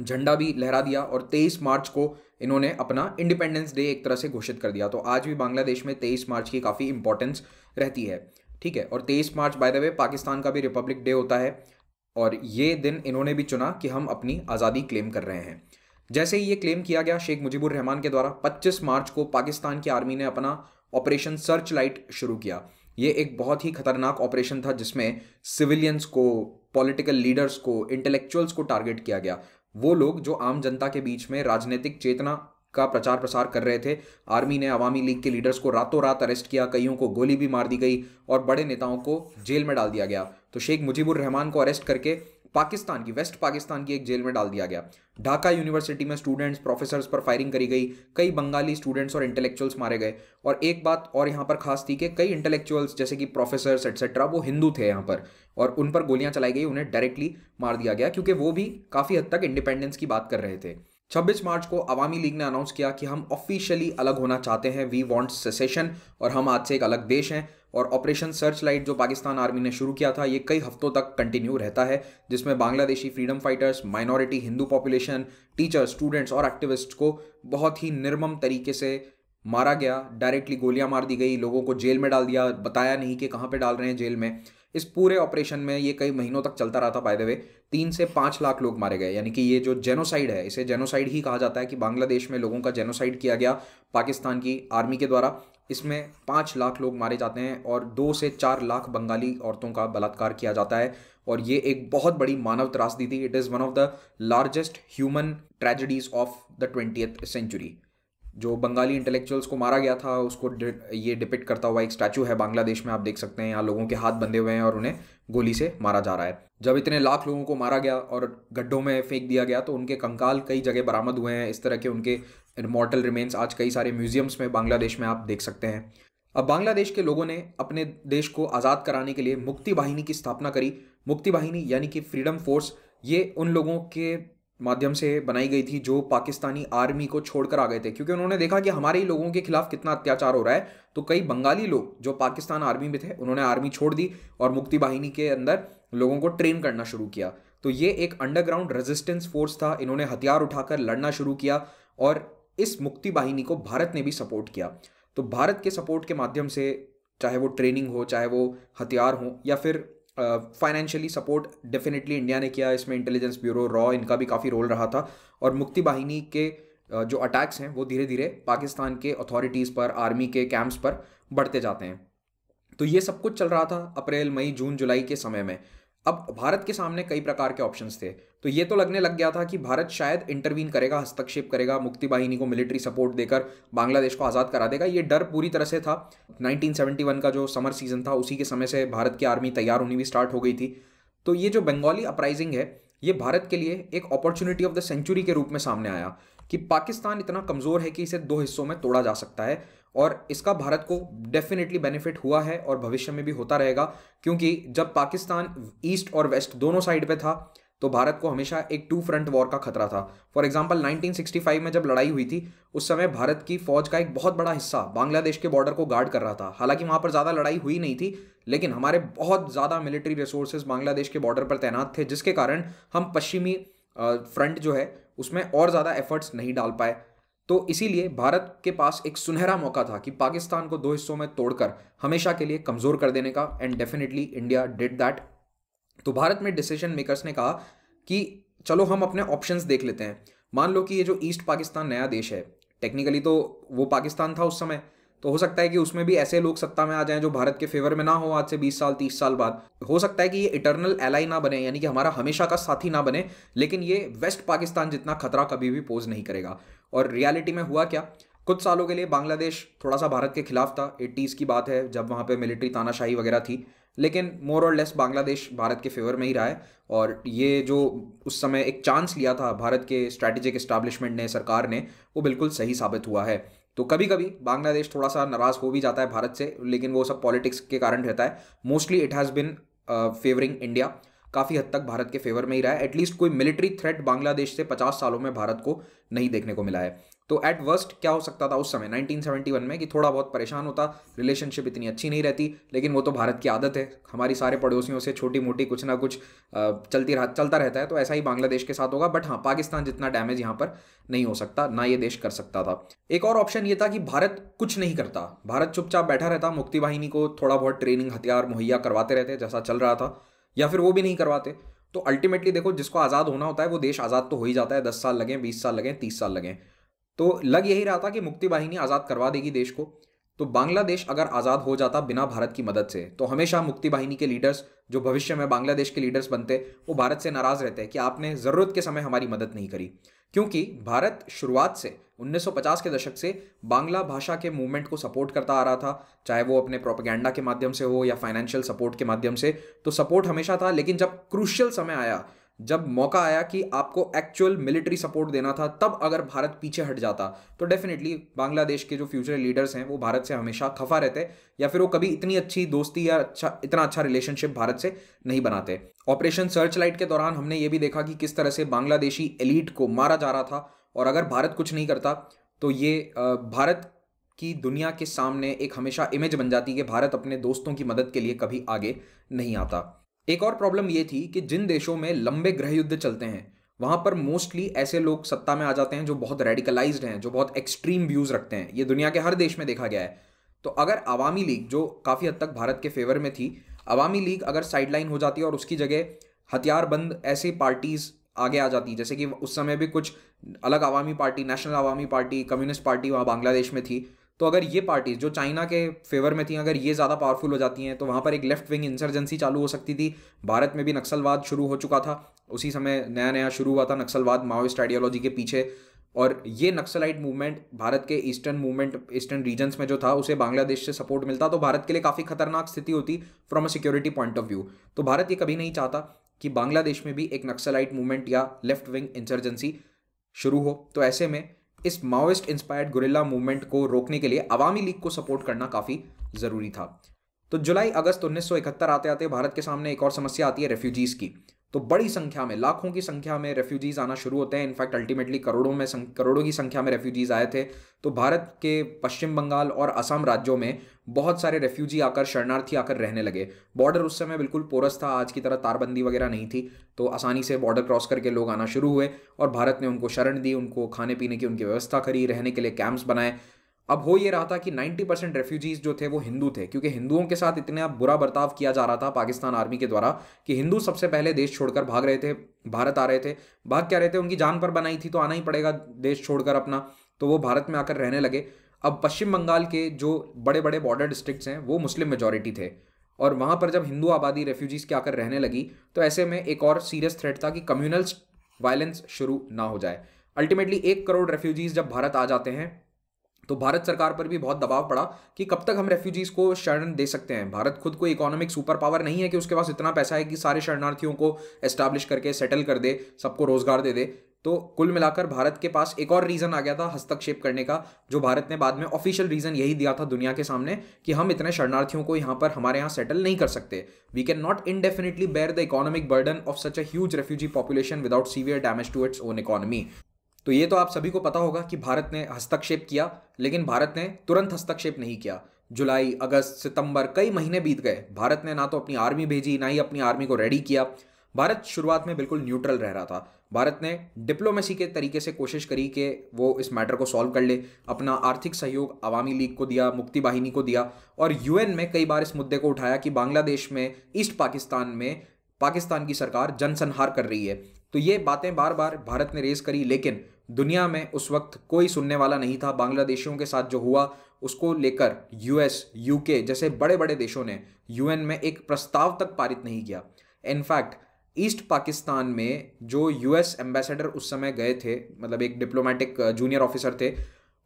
झंडा भी लहरा दिया और 23 मार्च को इन्होंने अपना इंडिपेंडेंस डे एक तरह से घोषित कर दिया तो आज भी बांग्लादेश में 23 मार्च की काफ़ी इंपॉर्टेंस रहती है ठीक है और तेईस March by the way Pakistan का भी रिपब्लिक डे होता है और ये दिन इन्होंने भी चुना कि हम अपनी आज़ादी क्लेम कर रहे हैं जैसे ही ये क्लेम किया गया शेख मुजीबुर रहमान के द्वारा 25 मार्च को पाकिस्तान की आर्मी ने अपना ऑपरेशन सर्च लाइट शुरू किया ये एक बहुत ही खतरनाक ऑपरेशन था जिसमें सिविलियंस को पॉलिटिकल लीडर्स को इंटेलेक्चुअल्स को टारगेट किया गया वो लोग जो आम जनता के बीच में राजनीतिक चेतना का प्रचार प्रसार कर रहे थे आर्मी ने अवामी लीग के लीडर्स को रातों रात अरेस्ट किया कईयों को गोली भी मार दी गई और बड़े नेताओं को जेल में डाल दिया गया तो शेख मुजीबुर रहमान को अरेस्ट करके पाकिस्तान की वेस्ट पाकिस्तान की एक जेल में डाल दिया गया ढाका यूनिवर्सिटी में स्टूडेंट्स प्रोफेसर्स पर फायरिंग करी गई कई बंगाली स्टूडेंट्स और इंटेलेक्चुअल्स मारे गए और एक बात और यहाँ पर खास थी कि कई इंटेलेक्चुअल्स जैसे कि प्रोफेसर्स एट्सेट्रा वो हिंदू थे यहाँ पर और उन पर गोलियाँ चलाई गई उन्हें डायरेक्टली मार दिया गया क्योंकि वो भी काफ़ी हद तक इंडिपेंडेंस की बात कर रहे थे 26 मार्च को अवामी लीग ने अनाउंस किया कि हम ऑफिशियली अलग होना चाहते हैं वी वांट सेसेशन और हम आज से एक अलग देश हैं और ऑपरेशन सर्च लाइट जो पाकिस्तान आर्मी ने शुरू किया था ये कई हफ्तों तक कंटिन्यू रहता है जिसमें Bangladeshi freedom fighters minority Hindu population teacher students और एक्टिविस्ट को बहुत ही निर्मम तरीके से मारा गया डायरेक्टली गोलियां मार दी गई लोगों को जेल में डाल दिया बताया नहीं कि कहाँ पर डाल रहे हैं जेल में इस पूरे ऑपरेशन में ये कई महीनों तक चलता रहा था बाय द वे तीन से पाँच लाख लोग मारे गए यानी कि ये जो जेनोसाइड है इसे जेनोसाइड ही कहा जाता है कि बांग्लादेश में लोगों का जेनोसाइड किया गया पाकिस्तान की आर्मी के द्वारा इसमें पाँच लाख लोग मारे जाते हैं और दो से चार लाख बंगाली औरतों का बलात्कार किया जाता है और ये एक बहुत बड़ी मानव त्रासदी थी it is one of the largest human tragedies of the twenty century जो बंगाली इंटेलेक्चुअल्स को मारा गया था उसको ये डिपिक्ट करता हुआ एक स्टैचू है बांग्लादेश में आप देख सकते हैं यहाँ लोगों के हाथ बंधे हुए हैं और उन्हें गोली से मारा जा रहा है जब इतने लाख लोगों को मारा गया और गड्ढों में फेंक दिया गया तो उनके कंकाल कई जगह बरामद हुए हैं इस तरह के उनके मॉर्टल रिमेन्स आज कई सारे म्यूजियम्स में बांग्लादेश में आप देख सकते हैं अब बांग्लादेश के लोगों ने अपने देश को आज़ाद कराने के लिए मुक्ति वाहिनी की स्थापना करी मुक्ति वाहिनी यानी कि फ्रीडम फोर्स ये उन लोगों के माध्यम से बनाई गई थी जो पाकिस्तानी आर्मी को छोड़कर आ गए थे क्योंकि उन्होंने देखा कि हमारे ही लोगों के खिलाफ कितना अत्याचार हो रहा है तो कई बंगाली लोग जो पाकिस्तान आर्मी में थे उन्होंने आर्मी छोड़ दी और मुक्ति वाहिनी के अंदर लोगों को ट्रेन करना शुरू किया तो ये एक अंडरग्राउंड रेजिस्टेंस फोर्स था इन्होंने हथियार उठाकर लड़ना शुरू किया और इस मुक्ति वाहिनी को भारत ने भी सपोर्ट किया तो भारत के सपोर्ट के माध्यम से चाहे वो ट्रेनिंग हो चाहे वो हथियार हो या फिर फाइनेंशियली सपोर्ट डेफिनेटली इंडिया ने किया इसमें इंटेलिजेंस ब्यूरो रॉ इनका भी काफ़ी रोल रहा था और मुक्ति वाहिनी के uh, जो अटैक्स हैं वो धीरे धीरे पाकिस्तान के अथॉरिटीज़ पर आर्मी के कैंप्स पर बढ़ते जाते हैं तो ये सब कुछ चल रहा था अप्रैल मई जून जुलाई के समय में अब भारत के सामने कई प्रकार के ऑप्शंस थे तो ये तो लगने लग गया था कि भारत शायद इंटरवीन करेगा हस्तक्षेप करेगा मुक्ति वाहिनी को मिलिट्री सपोर्ट देकर बांग्लादेश को आज़ाद करा देगा ये डर पूरी तरह से था 1971 का जो समर सीजन था उसी के समय से भारत की आर्मी तैयार होनी भी स्टार्ट हो गई थी तो ये जो बंगाली अपराइजिंग है ये भारत के लिए एक अपॉर्चुनिटी ऑफ द सेंचुरी के रूप में सामने आया कि पाकिस्तान इतना कमज़ोर है कि इसे दो हिस्सों में तोड़ा जा सकता है और इसका भारत को डेफिनेटली बेनिफिट हुआ है और भविष्य में भी होता रहेगा क्योंकि जब पाकिस्तान ईस्ट और वेस्ट दोनों साइड पे था तो भारत को हमेशा एक टू फ्रंट वॉर का खतरा था फॉर एग्जाम्पल 1965 में जब लड़ाई हुई थी उस समय भारत की फौज का एक बहुत बड़ा हिस्सा बांग्लादेश के बॉर्डर को गार्ड कर रहा था हालांकि वहां पर ज़्यादा लड़ाई हुई नहीं थी लेकिन हमारे बहुत ज़्यादा मिलिट्री रिसोर्सेज बांग्लादेश के बॉर्डर पर तैनात थे जिसके कारण हम पश्चिमी फ्रंट जो है उसमें और ज़्यादा एफर्ट्स नहीं डाल पाए तो इसीलिए भारत के पास एक सुनहरा मौका था कि पाकिस्तान को दो हिस्सों में तोड़कर हमेशा के लिए कमज़ोर कर देने का and definitely India did that तो भारत में डिसीजन मेकर्स ने कहा कि चलो हम अपने ऑप्शंस देख लेते हैं मान लो कि ये जो ईस्ट पाकिस्तान नया देश है टेक्निकली तो वो पाकिस्तान था उस समय तो हो सकता है कि उसमें भी ऐसे लोग सत्ता में आ जाएं जो भारत के फेवर में ना हो आज से 20 साल 30 साल बाद हो सकता है कि ये इटरनल एलाई ना बने यानी कि हमारा हमेशा का साथी ना बने लेकिन ये वेस्ट पाकिस्तान जितना खतरा कभी भी पोज नहीं करेगा और रियलिटी में हुआ क्या कुछ सालों के लिए बांग्लादेश थोड़ा सा भारत के खिलाफ था एट्टीज़ की बात है जब वहाँ पर मिलिट्री तानाशाही वगैरह थी लेकिन मोर और लेस बांग्लादेश भारत के फेवर में ही रहा है और ये जो उस समय एक चांस लिया था भारत के स्ट्रैटेजिक इस्टेब्लिशमेंट ने सरकार ने वो बिल्कुल सही साबित हुआ है तो कभी कभी बांग्लादेश थोड़ा सा नाराज़ हो भी जाता है भारत से लेकिन वो सब पॉलिटिक्स के कारण रहता है mostly it has been favouring India काफ़ी हद तक भारत के फेवर में ही रहा है एटलीस्ट कोई मिलिट्री थ्रेट बांग्लादेश से पचास सालों में भारत को नहीं देखने को मिला है तो एट वर्स्ट क्या हो सकता था उस समय 1971 में कि थोड़ा बहुत परेशान होता रिलेशनशिप इतनी अच्छी नहीं रहती लेकिन वो तो भारत की आदत है हमारी सारे पड़ोसियों से छोटी मोटी कुछ ना कुछ चलती रह, चलता रहता है तो ऐसा ही बांग्लादेश के साथ होगा बट हाँ पाकिस्तान जितना डैमेज यहाँ पर नहीं हो सकता ना ये देश कर सकता था एक और ऑप्शन ये था कि भारत कुछ नहीं करता भारत चुपचाप बैठा रहता मुक्ति वाहिनी को थोड़ा बहुत ट्रेनिंग हथियार मुहैया करवाते रहते जैसा चल रहा था या फिर वो भी नहीं करवाते तो अल्टीमेटली देखो जिसको आज़ाद होना होता है वो देश आज़ाद तो हो ही जाता है दस साल लगें बीस साल लगें तीस साल लगें तो लग यही रहा था कि मुक्ति वाहिनी आज़ाद करवा देगी देश को तो बांग्लादेश अगर आज़ाद हो जाता बिना भारत की मदद से तो हमेशा मुक्ति वाहिनी के लीडर्स जो भविष्य में बांग्लादेश के लीडर्स बनते वो भारत से नाराज़ रहते कि आपने ज़रूरत के समय हमारी मदद नहीं करी क्योंकि भारत शुरुआत से 1950 के दशक से बांग्ला भाषा के मूवमेंट को सपोर्ट करता आ रहा था चाहे वो अपने प्रोपेगेंडा के माध्यम से हो या फाइनेंशियल सपोर्ट के माध्यम से तो सपोर्ट हमेशा था लेकिन जब क्रूशियल समय आया जब मौका आया कि आपको एक्चुअल मिलिट्री सपोर्ट देना था तब अगर भारत पीछे हट जाता तो डेफिनेटली बांग्लादेश के जो फ्यूचर लीडर्स हैं वो भारत से हमेशा खफा रहते या फिर वो कभी इतनी अच्छी दोस्ती या अच्छा इतना अच्छा रिलेशनशिप भारत से नहीं बनाते ऑपरेशन सर्च लाइट के दौरान हमने ये भी देखा कि किस तरह से बांग्लादेशी एलिट को मारा जा रहा था और अगर भारत कुछ नहीं करता तो ये भारत की दुनिया के सामने एक हमेशा इमेज बन जाती है कि भारत अपने दोस्तों की मदद के लिए कभी आगे नहीं आता एक और प्रॉब्लम ये थी कि जिन देशों में लंबे गृह युद्ध चलते हैं वहाँ पर मोस्टली ऐसे लोग सत्ता में आ जाते हैं जो बहुत रेडिकलाइज्ड हैं जो बहुत एक्सट्रीम व्यूज़ रखते हैं ये दुनिया के हर देश में देखा गया है तो अगर अवामी लीग जो काफ़ी हद तक भारत के फेवर में थी अवामी लीग अगर साइडलाइन हो जाती और उसकी जगह हथियारबंद ऐसी पार्टीज़ आगे आ जाती जैसे कि उस समय भी कुछ अलग Awami party national Awami party communist party वहाँ बांग्लादेश में थी तो अगर ये पार्टीज जो चाइना के फेवर में थी अगर ये ज़्यादा पावरफुल हो जाती हैं तो वहाँ पर एक लेफ्ट विंग इंसर्जेंसी चालू हो सकती थी भारत में भी नक्सलवाद शुरू हो चुका था उसी समय नया नया शुरू हुआ था नक्सलवाद माओइस्ट आइडियोलॉजी के पीछे और ये नक्सलाइट मूवमेंट भारत के ईस्टर्न मूवमेंट ईस्टर्न रीजन्स में जो था उसे बांग्लादेश से सपोर्ट मिलता तो भारत के लिए काफ़ी खतरनाक स्थिति होती from a security point of view तो भारत ये कभी नहीं चाहता कि बांग्लादेश में भी एक नक्सलाइट मूवमेंट या लेफ्ट विंग इंसर्जेंसी शुरू हो तो ऐसे में इस माओइस्ट इंस्पायर्ड गुरिल्ला मूवमेंट को रोकने के लिए अवामी लीग को सपोर्ट करना काफ़ी ज़रूरी था तो जुलाई अगस्त 1971 आते आते भारत के सामने एक और समस्या आती है रेफ्यूजीज़ की तो बड़ी संख्या में लाखों की संख्या में रेफ्यूजीज़ आना शुरू होते हैं इनफैक्ट अल्टीमेटली करोड़ों में करोड़ों की संख्या में रेफ्यूजीज़ आए थे तो भारत के पश्चिम बंगाल और असम राज्यों में बहुत सारे रेफ्यूजी आकर शरणार्थी आकर रहने लगे बॉर्डर उस समय बिल्कुल पोरस था आज की तरह तारबंदी वगैरह नहीं थी तो आसानी से बॉर्डर क्रॉस करके लोग आना शुरू हुए और भारत ने उनको शरण दी उनको खाने पीने की उनकी व्यवस्था करी रहने के लिए कैंप्स बनाए अब हो ये रहा था कि 90 परसेंट रेफ्यूजीज जो थे वो हिंदू थे क्योंकि हिंदुओं के साथ इतना बुरा बर्ताव किया जा रहा था पाकिस्तान आर्मी के द्वारा कि हिंदू सबसे पहले देश छोड़कर भाग रहे थे भारत आ रहे थे भाग क्या रहे थे उनकी जान पर बनाई थी तो आना ही पड़ेगा देश छोड़कर अपना तो वो भारत में आकर रहने लगे अब पश्चिम बंगाल के जो बड़े बड़े बॉर्डर डिस्ट्रिक्ट हैं वो मुस्लिम मेजोरिटी थे और वहाँ पर जब हिंदू आबादी रेफ्यूजीज़ के आकर रहने लगी तो ऐसे में एक और सीरियस थ्रेट था कि कम्युनल वायलेंस शुरू ना हो जाए अल्टीमेटली एक करोड़ रेफ्यूजीज़ जब भारत आ जाते हैं तो भारत सरकार पर भी बहुत दबाव पड़ा कि कब तक हम रेफ्यूजीज़ को शरण दे सकते हैं भारत खुद कोई इकोनॉमिक सुपर पावर नहीं है कि उसके पास इतना पैसा है कि सारे शरणार्थियों को एस्टैब्लिश करके सेटल कर दे सबको रोज़गार दे दे तो कुल मिलाकर भारत के पास एक और रीज़न आ गया था हस्तक्षेप करने का जो भारत ने बाद में ऑफिशियल रीज़न यही दिया था दुनिया के सामने कि हम इतने शरणार्थियों को यहाँ पर हमारे यहाँ सेटल नहीं कर सकते we can not indefinitely bear the economic burden of such a huge refugee population without severe damage to its own economy तो ये तो आप सभी को पता होगा कि भारत ने हस्तक्षेप किया लेकिन भारत ने तुरंत हस्तक्षेप नहीं किया जुलाई अगस्त सितंबर कई महीने बीत गए भारत ने ना तो अपनी आर्मी भेजी ना ही अपनी आर्मी को रेडी किया भारत शुरुआत में बिल्कुल न्यूट्रल रह रहा था भारत ने डिप्लोमेसी के तरीके से कोशिश करी कि वो इस मैटर को सॉल्व कर ले अपना आर्थिक सहयोग अवामी लीग को दिया मुक्ति वाहिनी को दिया और यूएन में कई बार इस मुद्दे को उठाया कि बांग्लादेश में ईस्ट पाकिस्तान में पाकिस्तान की सरकार जनसंहार कर रही है तो ये बातें बार बार भारत ने रेस करी लेकिन दुनिया में उस वक्त कोई सुनने वाला नहीं था बांग्लादेशियों के साथ जो हुआ उसको लेकर यूएस यूके जैसे बड़े बड़े देशों ने यूएन में एक प्रस्ताव तक पारित नहीं किया इनफैक्ट ईस्ट पाकिस्तान में जो यूएस एम्बेसडर उस समय गए थे मतलब एक डिप्लोमेटिक जूनियर ऑफिसर थे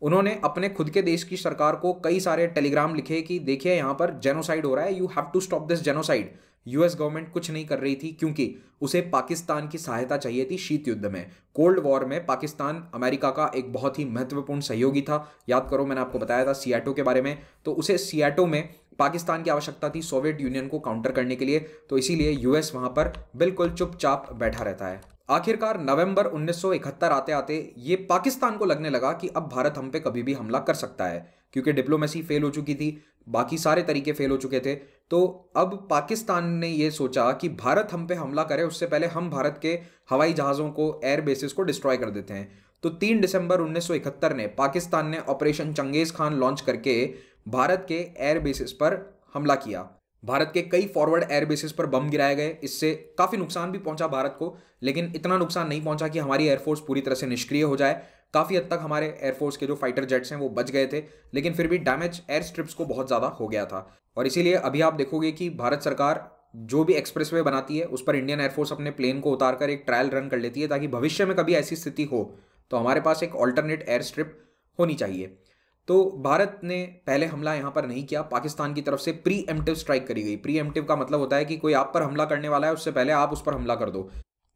उन्होंने अपने खुद के देश की सरकार को कई सारे टेलीग्राम लिखे कि देखिए यहाँ पर जेनोसाइड हो रहा है you have to stop this genocide US government कुछ नहीं कर रही थी क्योंकि उसे पाकिस्तान की सहायता चाहिए थी शीत युद्ध में कोल्ड वॉर में पाकिस्तान अमेरिका का एक बहुत ही महत्वपूर्ण सहयोगी था याद करो मैंने आपको बताया था सियाटो के बारे में तो उसे सियाटो में पाकिस्तान की आवश्यकता थी सोवियत यूनियन को काउंटर करने के लिए तो इसीलिए यूएस वहां पर बिल्कुल चुपचाप बैठा रहता है आखिरकार नवंबर 1971 आते आते ये पाकिस्तान को लगने लगा कि अब भारत हम पे कभी भी हमला कर सकता है क्योंकि डिप्लोमेसी फेल हो चुकी थी बाकी सारे तरीके फेल हो चुके थे तो अब पाकिस्तान ने ये सोचा कि भारत हम पे हमला करे उससे पहले हम भारत के हवाई जहाज़ों को एयर बेसिस को डिस्ट्रॉय कर देते हैं तो तीन दिसंबर उन्नीस ने पाकिस्तान ने ऑपरेशन चंगेज़ खान लॉन्च करके भारत के एयर बेसिस पर हमला किया भारत के कई फॉरवर्ड एयर बेसिस पर बम गिराए गए इससे काफ़ी नुकसान भी पहुंचा भारत को लेकिन इतना नुकसान नहीं पहुंचा कि हमारी एयरफोर्स पूरी तरह से निष्क्रिय हो जाए काफ़ी हद तक हमारे एयरफोर्स के जो फाइटर जेट्स हैं वो बच गए थे लेकिन फिर भी डैमेज एयर स्ट्रिप्स को बहुत ज़्यादा हो गया था और इसीलिए अभी आप देखोगे कि भारत सरकार जो भी वे बनाती है उस पर इंडियन एयरफोर्स अपने प्लेन को उतार कर एक ट्रायल रन कर लेती है ताकि भविष्य में कभी ऐसी स्थिति हो तो हमारे पास एक ऑल्टरनेट एयर स्ट्रिप होनी चाहिए तो भारत ने पहले हमला यहाँ पर नहीं किया पाकिस्तान की तरफ से प्री एमटिव स्ट्राइक करी गई प्री एमटिव का मतलब होता है कि कोई आप पर हमला करने वाला है उससे पहले आप उस पर हमला कर दो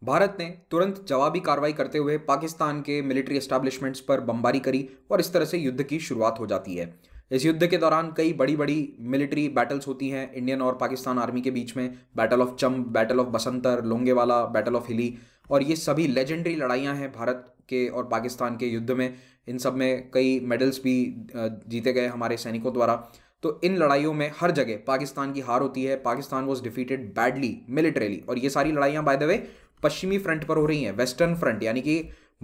भारत ने तुरंत जवाबी कार्रवाई करते हुए पाकिस्तान के मिलिट्री एस्टैब्लिशमेंट्स पर बमबारी करी और इस तरह से युद्ध की शुरुआत हो जाती है इस युद्ध के दौरान कई बड़ी बड़ी मिलिट्री बैटल्स होती हैं इंडियन और पाकिस्तान आर्मी के बीच में battle of Chhamb battle of Basantar Longewala battle of Hilli और ये सभी लेजेंडरी लड़ाइयाँ हैं भारत के और पाकिस्तान के युद्ध में इन सब में कई मेडल्स भी जीते गए हमारे सैनिकों द्वारा तो इन लड़ाइयों में हर जगह पाकिस्तान की हार होती है Pakistan was defeated badly militarily और ये सारी लड़ाइयाँ बाय द वे पश्चिमी फ्रंट पर हो रही हैं वेस्टर्न फ्रंट यानी कि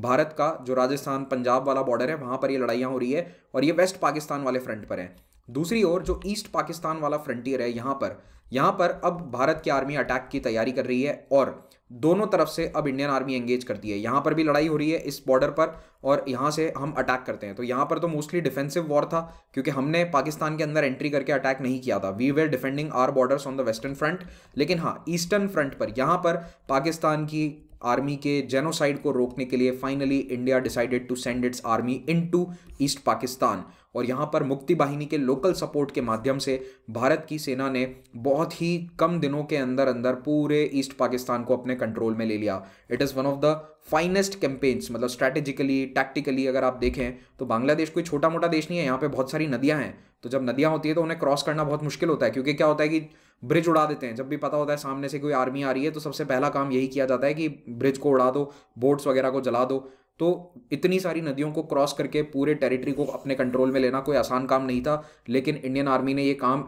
भारत का जो राजस्थान पंजाब वाला बॉर्डर है वहाँ पर ये लड़ाइयाँ हो रही है और ये वेस्ट पाकिस्तान वाले फ्रंट पर है दूसरी ओर जो ईस्ट पाकिस्तान वाला फ्रंटियर है यहाँ पर यहाँ पर अब भारत की आर्मी अटैक की तैयारी कर रही है और दोनों तरफ से अब इंडियन आर्मी एंगेज करती है यहाँ पर भी लड़ाई हो रही है इस बॉर्डर पर और यहाँ से हम अटैक करते हैं तो यहाँ पर तो मोस्टली डिफेंसिव वॉर था क्योंकि हमने पाकिस्तान के अंदर एंट्री करके अटैक नहीं किया था we were defending our borders on the western front लेकिन हाँ ईस्टर्न फ्रंट पर यहाँ पर पाकिस्तान की आर्मी के जेनोसाइड को रोकने के लिए finally India decided to send its army in to East Pakistan और यहाँ पर मुक्ति वाहिनी के लोकल सपोर्ट के माध्यम से भारत की सेना ने बहुत ही कम दिनों के अंदर अंदर पूरे ईस्ट पाकिस्तान को अपने कंट्रोल में ले लिया it is one of the finest campaigns मतलब स्ट्रैटेजिकली टैक्टिकली अगर आप देखें तो बांग्लादेश कोई छोटा मोटा देश नहीं है यहाँ पर बहुत सारी नदियाँ हैं तो जब नदियाँ होती है तो उन्हें क्रॉस करना बहुत मुश्किल होता है क्योंकि क्या होता है कि ब्रिज उड़ा देते हैं जब भी पता होता है सामने से कोई आर्मी आ रही है तो सबसे पहला काम यही किया जाता है कि ब्रिज को उड़ा दो बोट्स वगैरह को जला दो तो इतनी सारी नदियों को क्रॉस करके पूरे टेरिटरी को अपने कंट्रोल में लेना कोई आसान काम नहीं था लेकिन इंडियन आर्मी ने ये काम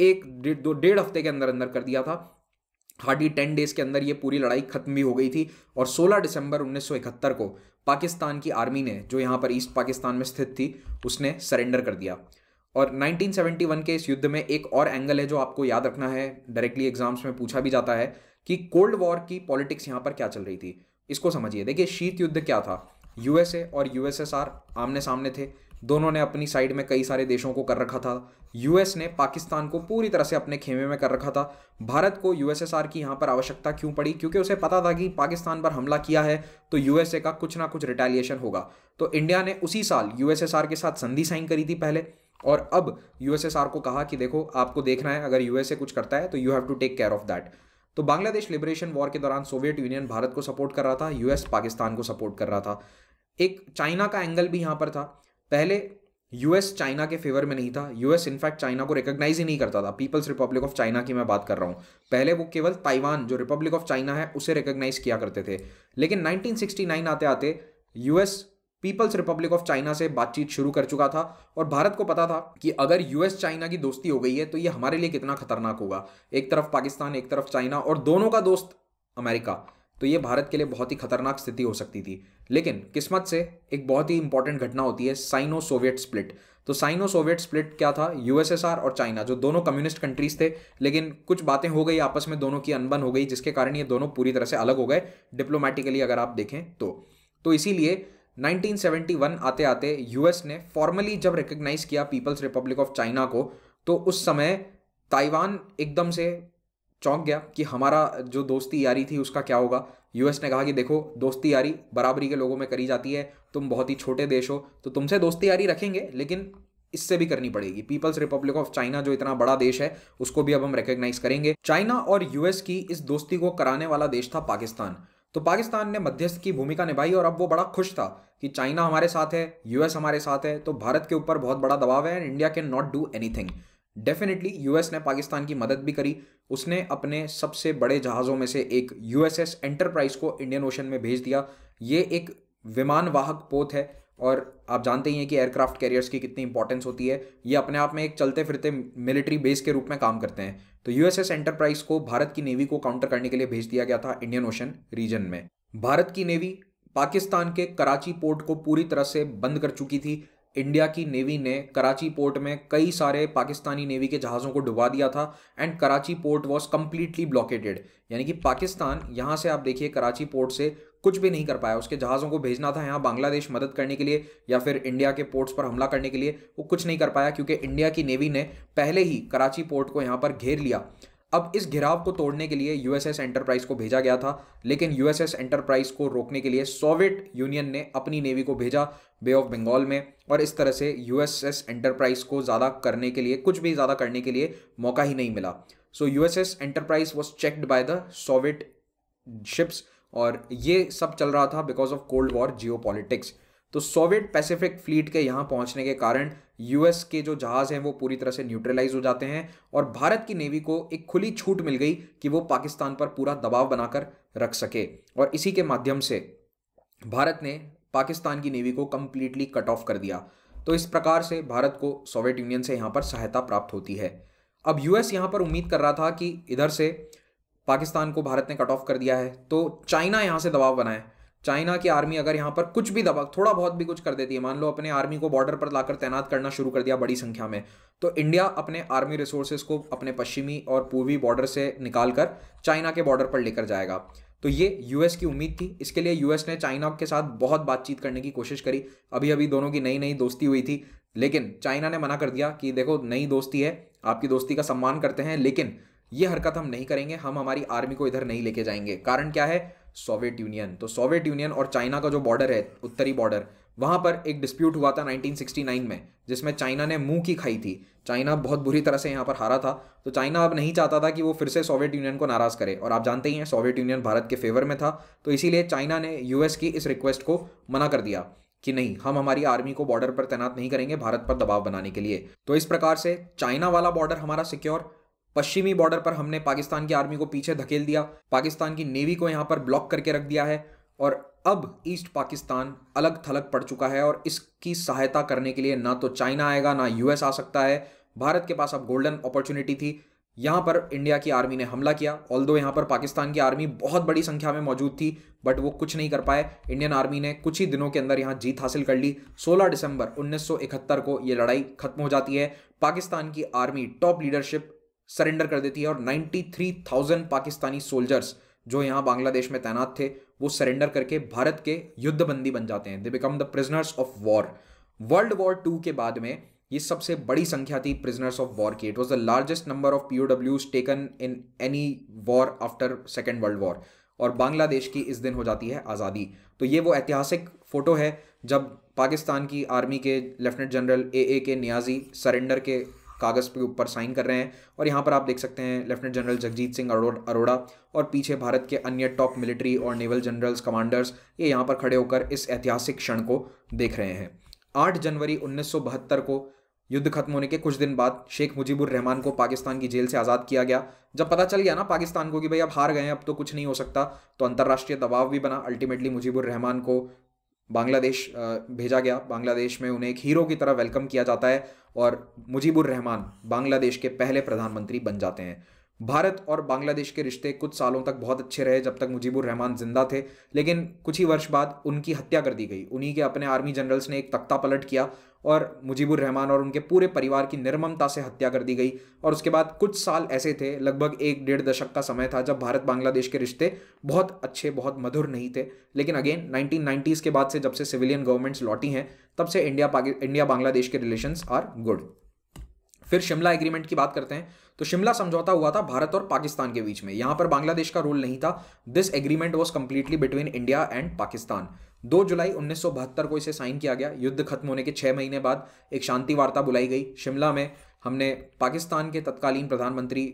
एक डेढ़ दो डेढ़ हफ्ते के अंदर अंदर कर दिया था हार्डली टेन डेज़ के अंदर ये पूरी लड़ाई खत्म भी हो गई थी और 16 दिसंबर 1971 को पाकिस्तान की आर्मी ने जो यहाँ पर ईस्ट पाकिस्तान में स्थित थी उसने सरेंडर कर दिया और 1971 के इस युद्ध में एक और एंगल है जो आपको याद रखना है डायरेक्टली एग्जाम्स में पूछा भी जाता है कि कोल्ड वॉर की पॉलिटिक्स यहाँ पर क्या चल रही थी इसको समझिए देखिए शीत युद्ध क्या था यूएसए और यूएसएसआर आमने सामने थे दोनों ने अपनी साइड में कई सारे देशों को कर रखा था यूएस ने पाकिस्तान को पूरी तरह से अपने खेमे में कर रखा था भारत को यूएसएसआर की यहाँ पर आवश्यकता क्यों पड़ी क्योंकि उसे पता था कि पाकिस्तान पर हमला किया है तो यूएसए का कुछ ना कुछ रिटेलिएशन होगा तो इंडिया ने उसी साल यूएसएसआर के साथ संधि साइन करी थी पहले और अब यूएसएसआर को कहा कि देखो आपको देखना है अगर यूएसए कुछ करता है तो you have to take care of that तो बांग्लादेश लिबरेशन वॉर के दौरान सोवियत यूनियन भारत को सपोर्ट कर रहा था यूएस पाकिस्तान को सपोर्ट कर रहा था एक चाइना का एंगल भी यहाँ पर था पहले यूएस चाइना के फेवर में नहीं था यूएस इनफैक्ट चाइना को रिकोगनाइज ही नहीं करता था पीपल्स रिपब्लिक ऑफ चाइना की मैं बात कर रहा हूँ पहले वो केवल ताइवान जो रिपब्लिक ऑफ चाइना है उसे रिकोगनाइज किया करते थे लेकिन 1969 आते आते US People's Republic of China से बातचीत शुरू कर चुका था और भारत को पता था कि अगर यूएस चाइना की दोस्ती हो गई है तो ये हमारे लिए कितना खतरनाक होगा एक तरफ पाकिस्तान एक तरफ चाइना और दोनों का दोस्त अमेरिका तो ये भारत के लिए बहुत ही खतरनाक स्थिति हो सकती थी लेकिन किस्मत से एक बहुत ही इंपॉर्टेंट घटना होती है साइनो सोवियत स्प्लिट तो साइनो सोवियत स्प्लिट क्या था यूएसएसआर और चाइना जो दोनों कम्युनिस्ट कंट्रीज थे लेकिन कुछ बातें हो गई आपस में दोनों की अनबन हो गई जिसके कारण ये दोनों पूरी तरह से अलग हो गए डिप्लोमेटिकली अगर आप देखें तो तो इसीलिए 1971 आते आते यूएस ने फॉर्मली जब रिकग्नाइज किया पीपल्स रिपब्लिक ऑफ चाइना को तो उस समय ताइवान एकदम से चौंक गया कि हमारा जो दोस्ती यारी थी उसका क्या होगा यूएस ने कहा कि देखो दोस्ती यारी बराबरी के लोगों में करी जाती है तुम बहुत ही छोटे देश हो तो तुमसे दोस्ती यारी रखेंगे लेकिन इससे भी करनी पड़ेगी पीपल्स रिपब्लिक ऑफ चाइना जो इतना बड़ा देश है उसको भी अब हम रिकोगनाइज़ करेंगे चाइना और यूएस की इस दोस्ती को कराने वाला देश था पाकिस्तान तो पाकिस्तान ने मध्यस्थ की भूमिका निभाई और अब वो बड़ा खुश था कि चाइना हमारे साथ है यूएस हमारे साथ है तो भारत के ऊपर बहुत बड़ा दबाव है and India can not do anything definitely US ने पाकिस्तान की मदद भी करी उसने अपने सबसे बड़े जहाज़ों में से एक यूएसएस एंटरप्राइज को इंडियन ओशन में भेज दिया ये एक विमान वाहक पोत है और आप जानते ही हैं कि एयरक्राफ्ट कैरियर्स की कितनी इंपॉर्टेंस होती है ये अपने आप में एक चलते फिरते मिलिट्री बेस के रूप में काम करते हैं तो यूएसएस एंटरप्राइज को भारत की नेवी को काउंटर करने के लिए भेज दिया गया था इंडियन ओशन रीजन में भारत की नेवी पाकिस्तान के कराची पोर्ट को पूरी तरह से बंद कर चुकी थी इंडिया की नेवी ने कराची पोर्ट में कई सारे पाकिस्तानी नेवी के जहाज़ों को डुबा दिया था and Karachi port was completely blockaded यानी कि पाकिस्तान यहाँ से आप देखिए कराची पोर्ट से कुछ भी नहीं कर पाया उसके जहाज़ों को भेजना था यहाँ बांग्लादेश मदद करने के लिए या फिर इंडिया के पोर्ट्स पर हमला करने के लिए वो कुछ नहीं कर पाया क्योंकि इंडिया की नेवी ने पहले ही कराची पोर्ट को यहाँ पर घेर लिया अब इस घिराव को तोड़ने के लिए यूएसएस एंटरप्राइज को भेजा गया था लेकिन यूएसएस एंटरप्राइज को रोकने के लिए सोवियत यूनियन ने अपनी नेवी को भेजा बे ऑफ बंगाल में और इस तरह से यूएसएस एंटरप्राइज को ज़्यादा करने के लिए कुछ भी ज़्यादा करने के लिए मौका ही नहीं मिला so USS Enterprise was checked by the Soviet ships और ये सब चल रहा था because of cold war geo तो सोवियत पैसिफिक फ्लीट के यहाँ पहुँचने के कारण यूएस के जो जहाज हैं वो पूरी तरह से न्यूट्रलाइज हो जाते हैं और भारत की नेवी को एक खुली छूट मिल गई कि वो पाकिस्तान पर पूरा दबाव बनाकर रख सके और इसी के माध्यम से भारत ने पाकिस्तान की नेवी को कंप्लीटली कट ऑफ कर दिया तो इस प्रकार से भारत को सोवियत यूनियन से यहाँ पर सहायता प्राप्त होती है अब यूएस यहाँ पर उम्मीद कर रहा था कि इधर से पाकिस्तान को भारत ने कट ऑफ कर दिया है तो चाइना यहाँ से दबाव बनाए चाइना की आर्मी अगर यहाँ पर कुछ भी दबा थोड़ा बहुत भी कुछ कर देती है मान लो अपने आर्मी को बॉर्डर पर लाकर तैनात करना शुरू कर दिया बड़ी संख्या में तो इंडिया अपने आर्मी रिसोर्सेज को अपने पश्चिमी और पूर्वी बॉर्डर से निकाल कर चाइना के बॉर्डर पर लेकर जाएगा तो ये यूएस की उम्मीद थी इसके लिए यूएस ने चाइना के साथ बहुत बातचीत करने की कोशिश करी अभी अभी दोनों की नई नई दोस्ती हुई थी लेकिन चाइना ने मना कर दिया कि देखो नई दोस्ती है आपकी दोस्ती का सम्मान करते हैं लेकिन ये हरकत हम नहीं करेंगे हम हमारी आर्मी को इधर नहीं लेके जाएंगे कारण क्या है सोवियत यूनियन तो सोवियत यूनियन और चाइना का जो बॉर्डर है उत्तरी बॉर्डर वहाँ पर एक डिस्प्यूट हुआ था 1969 में जिसमें चाइना ने मुंह की खाई थी चाइना बहुत बुरी तरह से यहाँ पर हारा था तो चाइना अब नहीं चाहता था कि वो फिर से सोवियत यूनियन को नाराज़ करे और आप जानते ही हैं सोवियत यूनियन भारत के फेवर में था तो इसीलिए चाइना ने यूएस की इस रिक्वेस्ट को मना कर दिया कि नहीं हम हमारी आर्मी को बॉर्डर पर तैनात नहीं करेंगे भारत पर दबाव बनाने के लिए तो इस प्रकार से चाइना वाला बॉर्डर हमारा सिक्योर पश्चिमी बॉर्डर पर हमने पाकिस्तान की आर्मी को पीछे धकेल दिया पाकिस्तान की नेवी को यहाँ पर ब्लॉक करके रख दिया है और अब ईस्ट पाकिस्तान अलग थलग पड़ चुका है और इसकी सहायता करने के लिए ना तो चाइना आएगा ना यूएस आ सकता है भारत के पास अब गोल्डन अपॉर्चुनिटी थी यहाँ पर इंडिया की आर्मी ने हमला किया ऑल दो यहाँ पर पाकिस्तान की आर्मी बहुत बड़ी संख्या में मौजूद थी बट वो कुछ नहीं कर पाए इंडियन आर्मी ने कुछ ही दिनों के अंदर यहाँ जीत हासिल कर ली 16 दिसंबर 1971 को ये लड़ाई खत्म हो जाती है पाकिस्तान की आर्मी टॉप लीडरशिप सरेंडर कर देती है और 93,000 पाकिस्तानी सोल्जर्स जो यहाँ बांग्लादेश में तैनात थे वो सरेंडर करके भारत के युद्धबंदी बन जाते हैं they become the prisoners of war world war two के बाद में ये सबसे बड़ी संख्या थी प्रिजनर्स ऑफ वॉर की it was the largest number of POW taken in any war after second world war और बांग्लादेश की इस दिन हो जाती है आज़ादी तो ये वो ऐतिहासिक फ़ोटो है जब पाकिस्तान की आर्मी के लेफ्टिनेंट जनरल ए ए के न्याजी सरेंडर के कागज़ पे ऊपर साइन कर रहे हैं और यहाँ पर आप देख सकते हैं लेफ्टिनेंट जनरल जगजीत सिंह अरोड़ा और पीछे भारत के अन्य टॉप मिलिट्री और नेवल जनरल्स कमांडर्स ये यहाँ पर खड़े होकर इस ऐतिहासिक क्षण को देख रहे हैं आठ जनवरी उन्नीस को युद्ध खत्म होने के कुछ दिन बाद शेख मुजीबुर रहमान को पाकिस्तान की जेल से आज़ाद किया गया जब पता चल गया ना पाकिस्तान को कि भाई अब हार गए अब तो कुछ नहीं हो सकता तो अंतर्राष्ट्रीय दबाव भी बना अल्टीमेटली मुजीबुर रहमान को बांग्लादेश भेजा गया बांग्लादेश में उन्हें एक हीरो की तरह वेलकम किया जाता है और मुजीबुर रहमान बांग्लादेश के पहले प्रधानमंत्री बन जाते हैं भारत और बांग्लादेश के रिश्ते कुछ सालों तक बहुत अच्छे रहे जब तक मुजीबुर रहमान जिंदा थे लेकिन कुछ ही वर्ष बाद उनकी हत्या कर दी गई उन्हीं के अपने आर्मी जनरल्स ने एक तख्ता पलट किया और मुजीबुर रहमान और उनके पूरे परिवार की निर्ममता से हत्या कर दी गई और उसके बाद कुछ साल ऐसे थे लगभग एक डेढ़ दशक का समय था जब भारत बांग्लादेश के रिश्ते बहुत अच्छे बहुत मधुर नहीं थे लेकिन अगेन नाइनटीन के बाद से जब से सिविलियन गवर्नमेंट्स लौटी हैं तब से इंडिया इंडिया बांग्लादेश के रिलेशंस आर गुड फिर शिमला एग्रीमेंट की बात करते हैं तो शिमला समझौता हुआ था भारत और पाकिस्तान के बीच में यहां पर बांग्लादेश का रोल नहीं था this agreement was completely between India and Pakistan दो जुलाई उन्नीस को इसे साइन किया गया युद्ध खत्म होने के छः महीने बाद एक शांति वार्ता बुलाई गई शिमला में हमने पाकिस्तान के तत्कालीन प्रधानमंत्री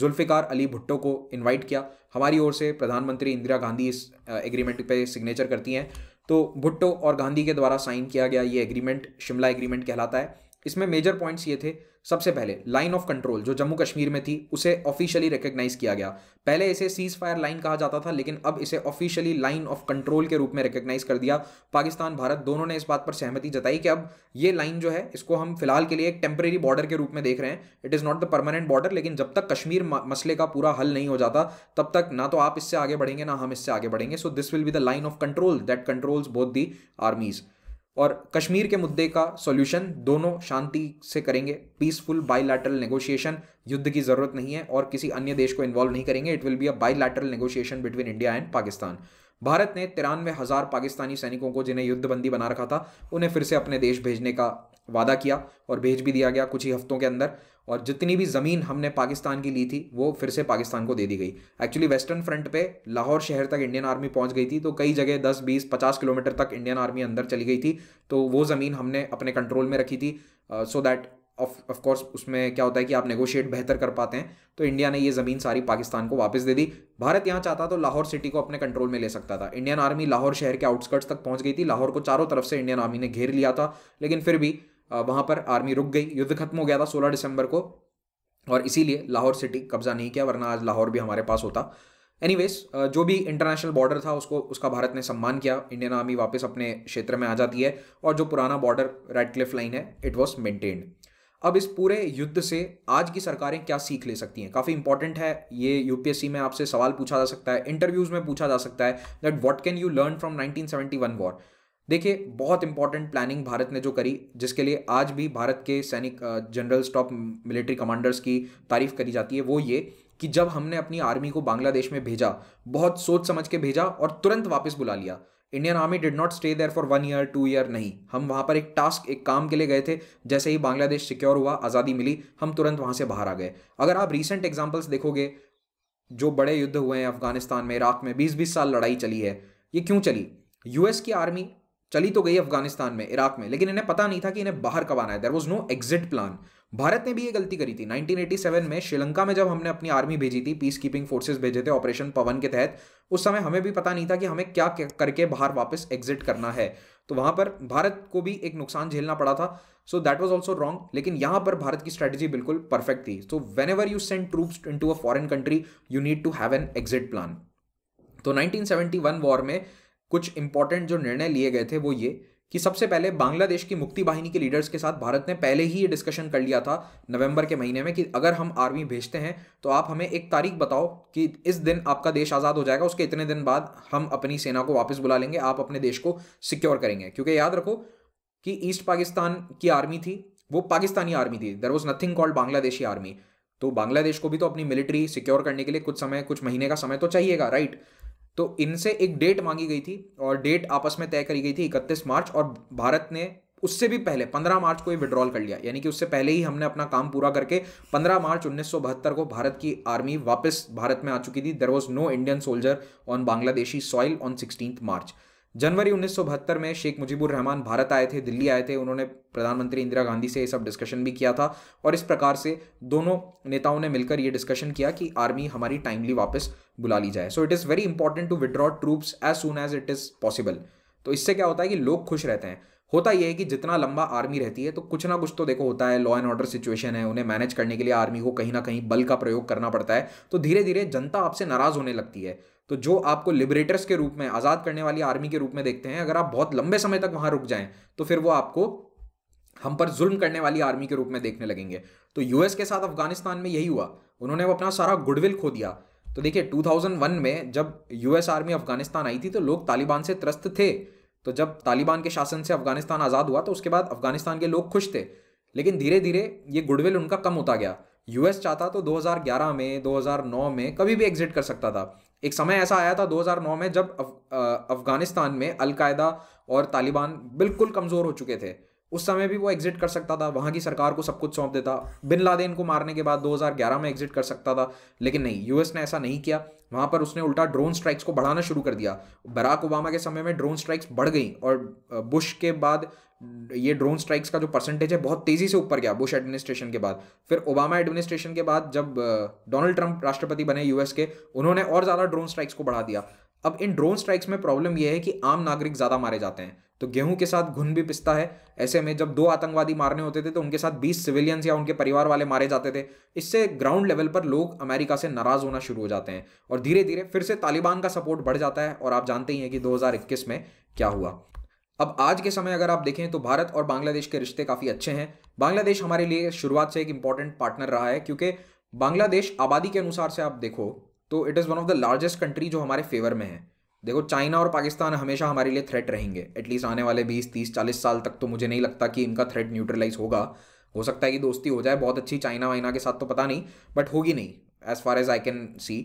जुल्फ़िकार अली भुट्टो को इनवाइट किया हमारी ओर से प्रधानमंत्री इंदिरा गांधी इस एग्रीमेंट पे सिग्नेचर करती हैं तो भुट्टो और गांधी के द्वारा साइन किया गया ये एग्रीमेंट शिमला एग्रीमेंट कहलाता है इसमें मेजर पॉइंट्स ये थे सबसे पहले लाइन ऑफ कंट्रोल जो जम्मू कश्मीर में थी उसे ऑफिशियली रिकग्नाइज किया गया पहले इसे सीज फायर लाइन कहा जाता था लेकिन अब इसे ऑफिशियली लाइन ऑफ कंट्रोल के रूप में रिकग्नाइज कर दिया पाकिस्तान भारत दोनों ने इस बात पर सहमति जताई कि अब ये लाइन जो है इसको हम फिलहाल के लिए एक टेम्परेरी बॉर्डर के रूप में देख रहे हैं it is not the permanent border लेकिन जब तक कश्मीर मसले का पूरा हल नहीं हो जाता तब तक ना तो आप इससे आगे बढ़ेंगे ना हम इससे आगे बढ़ेंगे so this will be the line of control that controls both the armies और कश्मीर के मुद्दे का सॉल्यूशन दोनों शांति से करेंगे पीसफुल बायलैटरल नेगोशिएशन युद्ध की ज़रूरत नहीं है और किसी अन्य देश को इन्वॉल्व नहीं करेंगे it will be a bilateral negotiation between India and Pakistan Bharat ने तिरानवे हज़ार पाकिस्तानी सैनिकों को जिन्हें युद्धबंदी बना रखा था उन्हें फिर से अपने देश भेजने का वादा किया और भेज भी दिया गया कुछ ही हफ्तों के अंदर और जितनी भी ज़मीन हमने पाकिस्तान की ली थी वो फिर से पाकिस्तान को दे दी गई एक्चुअली वेस्टर्न फ्रंट पे लाहौर शहर तक इंडियन आर्मी पहुंच गई थी तो कई जगह 10, 20, 50 किलोमीटर तक इंडियन आर्मी अंदर चली गई थी तो वो ज़मीन हमने अपने कंट्रोल में रखी थी so that of of course course उसमें क्या होता है कि आप नेगोशिएट बेहतर कर पाते हैं तो इंडिया ने ये ज़मीन सारी पाकिस्तान को वापस दे दी भारत यहाँ चाहता तो लाहौर सिटी को अपने कंट्रोल में ले सकता था इंडियन आर्मी लाहौर शहर के आउटस्कर्ट्स तक पहुँच गई थी लाहौर को चारों तरफ से इंडियन आर्मी ने घेर लिया था लेकिन फिर भी वहाँ पर आर्मी रुक गई युद्ध खत्म हो गया था सोलह दिसंबर को और इसीलिए लाहौर सिटी कब्जा नहीं किया वरना आज लाहौर भी हमारे पास होता एनीवेज जो भी इंटरनेशनल बॉर्डर था उसको उसका भारत ने सम्मान किया इंडियन आर्मी वापस अपने क्षेत्र में आ जाती है और जो पुराना बॉर्डर रेड क्लिफ लाइन है इट वॉज मेंटेन्ड अब इस पूरे युद्ध से आज की सरकारें क्या सीख ले सकती हैं काफ़ी इंपॉर्टेंट है ये यूपीएससी में आपसे सवाल पूछा जा सकता है इंटरव्यूज़ में पूछा जा सकता है that what can you learn from 1971 war देखिए बहुत इंपॉर्टेंट प्लानिंग भारत ने जो करी जिसके लिए आज भी भारत के सैनिक जनरल स्टॉप मिलिट्री कमांडर्स की तारीफ करी जाती है वो ये कि जब हमने अपनी आर्मी को बांग्लादेश में भेजा बहुत सोच समझ के भेजा और तुरंत वापस बुला लिया Indian army did not stay there for one year two year नहीं हम वहाँ पर एक टास्क एक काम के लिए गए थे जैसे ही बांग्लादेश सिक्योर हुआ आज़ादी मिली हम तुरंत वहाँ से बाहर आ गए अगर आप रिसेंट एग्जाम्पल्स देखोगे जो बड़े युद्ध हुए हैं अफगानिस्तान में इराक में बीस बीस साल लड़ाई चली है ये क्यों चली यूएस की आर्मी चली तो गई अफगानिस्तान में इराक में लेकिन इन्हें पता नहीं था कि इन्हें बाहर कब आना है there was no exit plan Bharat ने भी ये गलती करी थी 1987 में श्रीलंका में जब हमने अपनी आर्मी भेजी थी पीस कीपिंग फोर्सेज भेजे थे ऑपरेशन पवन के तहत उस समय हमें भी पता नहीं था कि हमें क्या करके बाहर वापस एग्जिट करना है तो वहां पर भारत को भी एक नुकसान झेलना पड़ा था so that was also wrong लेकिन यहां पर भारत की स्ट्रैटेजी बिल्कुल परफेक्ट थी so whenever you send troops in to a foreign country you need to have an exit plan तो 1971 वॉर में कुछ इंपॉर्टेंट जो निर्णय लिए गए थे वो ये कि सबसे पहले बांग्लादेश की मुक्ति वाहिनी के लीडर्स के साथ भारत ने पहले ही ये डिस्कशन कर लिया था नवंबर के महीने में कि अगर हम आर्मी भेजते हैं तो आप हमें एक तारीख बताओ कि इस दिन आपका देश आज़ाद हो जाएगा उसके इतने दिन बाद हम अपनी सेना को वापस बुला लेंगे आप अपने देश को सिक्योर करेंगे क्योंकि याद रखो कि ईस्ट पाकिस्तान की आर्मी थी वो पाकिस्तानी आर्मी थी there was nothing called Bangladeshi army तो बांग्लादेश को भी तो अपनी मिलिट्री सिक्योर करने के लिए कुछ समय कुछ महीने का समय तो चाहिएगा राइट right? तो इनसे एक डेट मांगी गई थी और डेट आपस में तय करी गई थी इकतीस मार्च और भारत ने उससे भी पहले पंद्रह मार्च को ये विड्रॉल कर लिया यानी कि उससे पहले ही हमने अपना काम पूरा करके पंद्रह मार्च उन्नीस सौ बहत्तर को भारत की आर्मी वापस भारत में आ चुकी थी there was no Indian soldier on Bangladeshi soil on sixteen March जनवरी उन्नीस में शेख मुजीबुर रहमान भारत आए थे दिल्ली आए थे उन्होंने प्रधानमंत्री इंदिरा गांधी से ये सब डिस्कशन भी किया था और इस प्रकार से दोनों नेताओं ने मिलकर ये डिस्कशन किया कि आर्मी हमारी टाइमली वापस बुला ली जाए so it is very important to withdraw troops as soon as it is possible तो इससे क्या होता है कि लोग खुश रहते हैं होता यह है कि जितना लंबा आर्मी रहती है तो कुछ ना कुछ तो देखो होता है लॉ एंड ऑर्डर सिचुएशन है उन्हें मैनेज करने के लिए आर्मी को कहीं ना कहीं बल का प्रयोग करना पड़ता है तो धीरे धीरे जनता आपसे नाराज होने लगती है तो जो आपको लिबरेटर्स के रूप में आज़ाद करने वाली आर्मी के रूप में देखते हैं अगर आप बहुत लंबे समय तक वहां रुक जाए तो फिर वो आपको हम पर जुल्म करने वाली आर्मी के रूप में देखने लगेंगे तो यूएस के साथ अफगानिस्तान में यही हुआ उन्होंने वो अपना सारा गुडविल खो दिया तो देखिए 2001 में जब यूएस आर्मी अफगानिस्तान आई थी तो लोग तालिबान से त्रस्त थे तो जब तालिबान के शासन से अफगानिस्तान आज़ाद हुआ तो उसके बाद अफगानिस्तान के लोग खुश थे लेकिन धीरे धीरे ये गुडविल उनका कम होता गया यूएस चाहता तो 2011 में 2009 में कभी भी एग्जिट कर सकता था एक समय ऐसा आया था 2009 में जब अफगानिस्तान में अलकायदा और तालिबान बिल्कुल कमज़ोर हो चुके थे उस समय भी वो एग्जिट कर सकता था वहां की सरकार को सब कुछ सौंप देता बिन लादेन को मारने के बाद 2011 में एग्जिट कर सकता था लेकिन नहीं यूएस ने ऐसा नहीं किया वहां पर उसने उल्टा ड्रोन स्ट्राइक्स को बढ़ाना शुरू कर दिया बराक ओबामा के समय में ड्रोन स्ट्राइक्स बढ़ गई और बुश के बाद ये ड्रोन स्ट्राइक्स का जो परसेंटेज है बहुत तेज़ी से ऊपर गया बुश एडमिनिस्ट्रेशन के बाद फिर ओबामा एडमिनिस्ट्रेशन के बाद जब डोनाल्ड ट्रंप राष्ट्रपति बने यूएस के उन्होंने और ज़्यादा ड्रोन स्ट्राइक्स को बढ़ा दिया अब इन ड्रोन स्ट्राइक्स में प्रॉब्लम यह है कि आम नागरिक ज़्यादा मारे जाते हैं तो गेहूं के साथ घुन भी पिसता है ऐसे में जब दो आतंकवादी मारने होते थे तो उनके साथ 20 सिविलियंस या उनके परिवार वाले मारे जाते थे इससे ग्राउंड लेवल पर लोग अमेरिका से नाराज़ होना शुरू हो जाते हैं और धीरे धीरे फिर से तालिबान का सपोर्ट बढ़ जाता है और आप जानते ही हैं कि दो में क्या हुआ अब आज के समय अगर आप देखें तो भारत और बांग्लादेश के रिश्ते काफ़ी अच्छे हैं बांग्लादेश हमारे लिए शुरुआत से एक इंपॉर्टेंट पार्टनर रहा है क्योंकि बांग्लादेश आबादी के अनुसार से आप देखो तो it is one of the largest country जो हमारे फेवर में है देखो चाइना और पाकिस्तान हमेशा हमारे लिए थ्रेट रहेंगे एटलीस्ट आने वाले बीस तीस चालीस साल तक तो मुझे नहीं लगता कि इनका थ्रेट न्यूट्रलाइज होगा हो सकता है कि दोस्ती हो जाए बहुत अच्छी चाइना वाइना के साथ तो पता नहीं बट होगी नहीं as far as I can see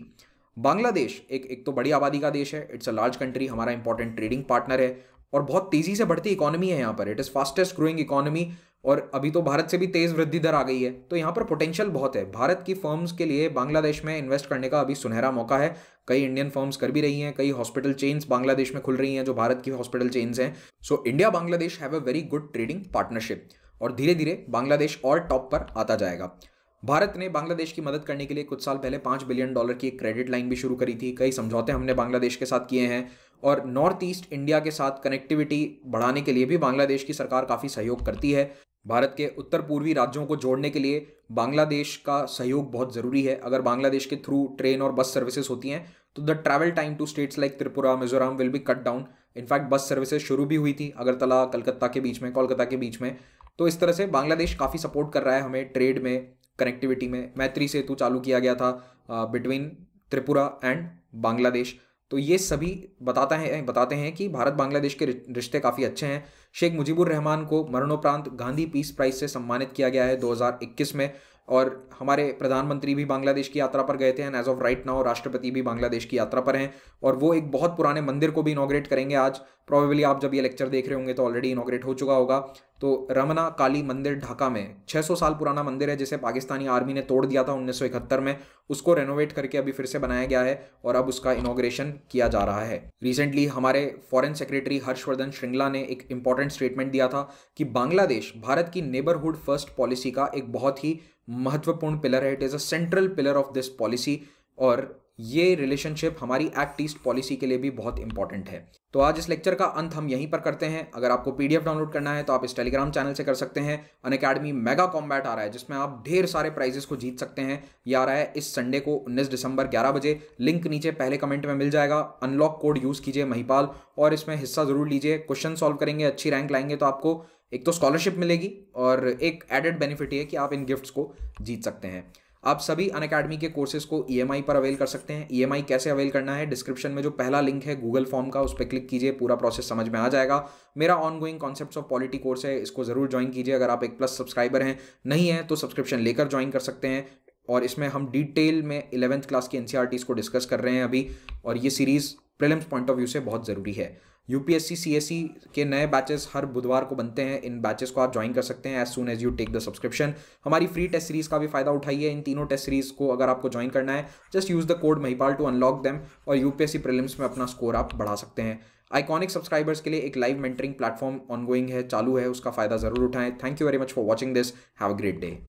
Bangladesh एक एक तो बड़ी आबादी का देश है इट्स अ लार्ज कंट्री हमारा इंपॉर्टेंट ट्रेडिंग पार्टनर है और बहुत तेज़ी से बढ़ती इकोनॉमी है यहाँ पर it is fastest growing economy और अभी तो भारत से भी तेज़ वृद्धि दर आ गई है तो यहाँ पर पोटेंशियल बहुत है भारत की फर्म्स के लिए बांग्लादेश में इन्वेस्ट करने का अभी सुनहरा मौका है कई इंडियन फर्म्स कर भी रही हैं कई हॉस्पिटल चेन्स बांग्लादेश में खुल रही हैं जो भारत की हॉस्पिटल चेन्स हैं so India Bangladesh have a very good trading partnership और धीरे धीरे बांग्लादेश और टॉप पर आता जाएगा भारत ने बांग्लादेश की मदद करने के लिए कुछ साल पहले पाँच बिलियन डॉलर की एक क्रेडिट लाइन भी शुरू करी थी कई समझौते हमने बांग्लादेश के साथ किए हैं और नॉर्थ ईस्ट इंडिया के साथ कनेक्टिविटी बढ़ाने के लिए भी बांग्लादेश की सरकार काफ़ी सहयोग करती है भारत के उत्तर पूर्वी राज्यों को जोड़ने के लिए बांग्लादेश का सहयोग बहुत ज़रूरी है अगर बांग्लादेश के थ्रू ट्रेन और बस सर्विसेज होती हैं तो the travel time to states like Tripura Mizoram will be cut down in fact bus services शुरू भी हुई थी अगरतला कलकत्ता के बीच में कोलकाता के बीच में तो इस तरह से बांग्लादेश काफ़ी सपोर्ट कर रहा है हमें ट्रेड में कनेक्टिविटी में मैत्री सेतु चालू किया गया था बिटवीन त्रिपुरा एंड बांग्लादेश तो ये सभी बताता है बताते हैं कि भारत बांग्लादेश के रिश्ते काफ़ी अच्छे हैं शेख मुजीबुर रहमान को मरणोपरांत गांधी पीस प्राइज से सम्मानित किया गया है 2021 में और हमारे प्रधानमंत्री भी बांग्लादेश की यात्रा पर गए थे and as of right now राष्ट्रपति भी बांग्लादेश की यात्रा पर हैं और वो एक बहुत पुराने मंदिर को भी इनाग्रेट करेंगे आज प्रॉबेबली आप जब ये लेक्चर देख रहे होंगे तो ऑलरेडी इनाग्रेट हो चुका होगा तो रमना काली मंदिर ढाका में 600 साल पुराना मंदिर है जिसे पाकिस्तानी आर्मी ने तोड़ दिया था उन्नीस में उसको रेनोवेट करके अभी फिर से बनाया गया है और अब उसका इनाग्रेशन किया जा रहा है रिसेंटली हमारे फॉरेन सेक्रेटरी हर्षवर्धन श्रृंगला ने एक इंपॉर्टेंट स्टेटमेंट दिया था कि बांग्लादेश भारत की नेबरहुड फर्स्ट पॉलिसी का एक बहुत ही महत्वपूर्ण पिलर है it is a central pillar of this policy और ये रिलेशनशिप हमारी एक्ट ईस्ट पॉलिसी के लिए भी बहुत इंपॉर्टेंट है तो आज इस लेक्चर का अंत हम यहीं पर करते हैं अगर आपको पीडीएफ डाउनलोड करना है तो आप इस टेलीग्राम चैनल से कर सकते हैं अन अकेडमी मेगा कॉम्बैट आ रहा है जिसमें आप ढेर सारे प्राइजेस को जीत सकते हैं ये आ रहा है इस संडे को उन्नीस दिसंबर ग्यारह बजे लिंक नीचे पहले कमेंट में मिल जाएगा अनलॉक कोड यूज़ कीजिए महिपाल और इसमें हिस्सा जरूर लीजिए क्वेश्चन सॉल्व करेंगे अच्छी रैंक लाएंगे तो आपको एक तो स्कॉलरशिप मिलेगी और एक एडेड बेनिफिट ये कि आप इन गिफ्ट्स को जीत सकते हैं आप सभी अन अकेडमी के कोर्सेज को ई e पर अवेल कर सकते हैं ई e कैसे अवेल करना है डिस्क्रिप्शन में जो पहला लिंक है गूगल फॉर्म का उस पर क्लिक कीजिए पूरा प्रोसेस समझ में आ जाएगा मेरा ongoing concept of polity course है इसको जरूर ज्वाइन कीजिए अगर आप एक प्लस सब्सक्राइबर हैं नहीं है तो सब्सक्रिप्शन लेकर ज्वाइन कर सकते हैं और इसमें हम डिटेल में इलेवंथ क्लास की एन e को डिस्कस कर रहे हैं अभी और ये series prelims point of view से बहुत ज़रूरी है यूपीएससी सीएससी e के नए बैचेस हर बुधवार को बनते हैं इन बैचेस को आप ज्वाइन कर सकते हैं as soon as you take the subscription हमारी फ्री टेस्ट सीरीज का भी फायदा उठाइए इन तीनों टेस्ट सीरीज को अगर आपको ज्वाइन करना है just use the code Mahipal to unlock them और यूपीएससी प्रिलिम्स में अपना स्कोर आप बढ़ा सकते हैं आइकॉनिक सब्सक्राइबर्स के लिए एक लाइव मेंटरिंग प्लेटफॉर्म ऑनगोइंग है चालू है उसका फायदा जरूर उठाएं thank you very much for watching this have a great day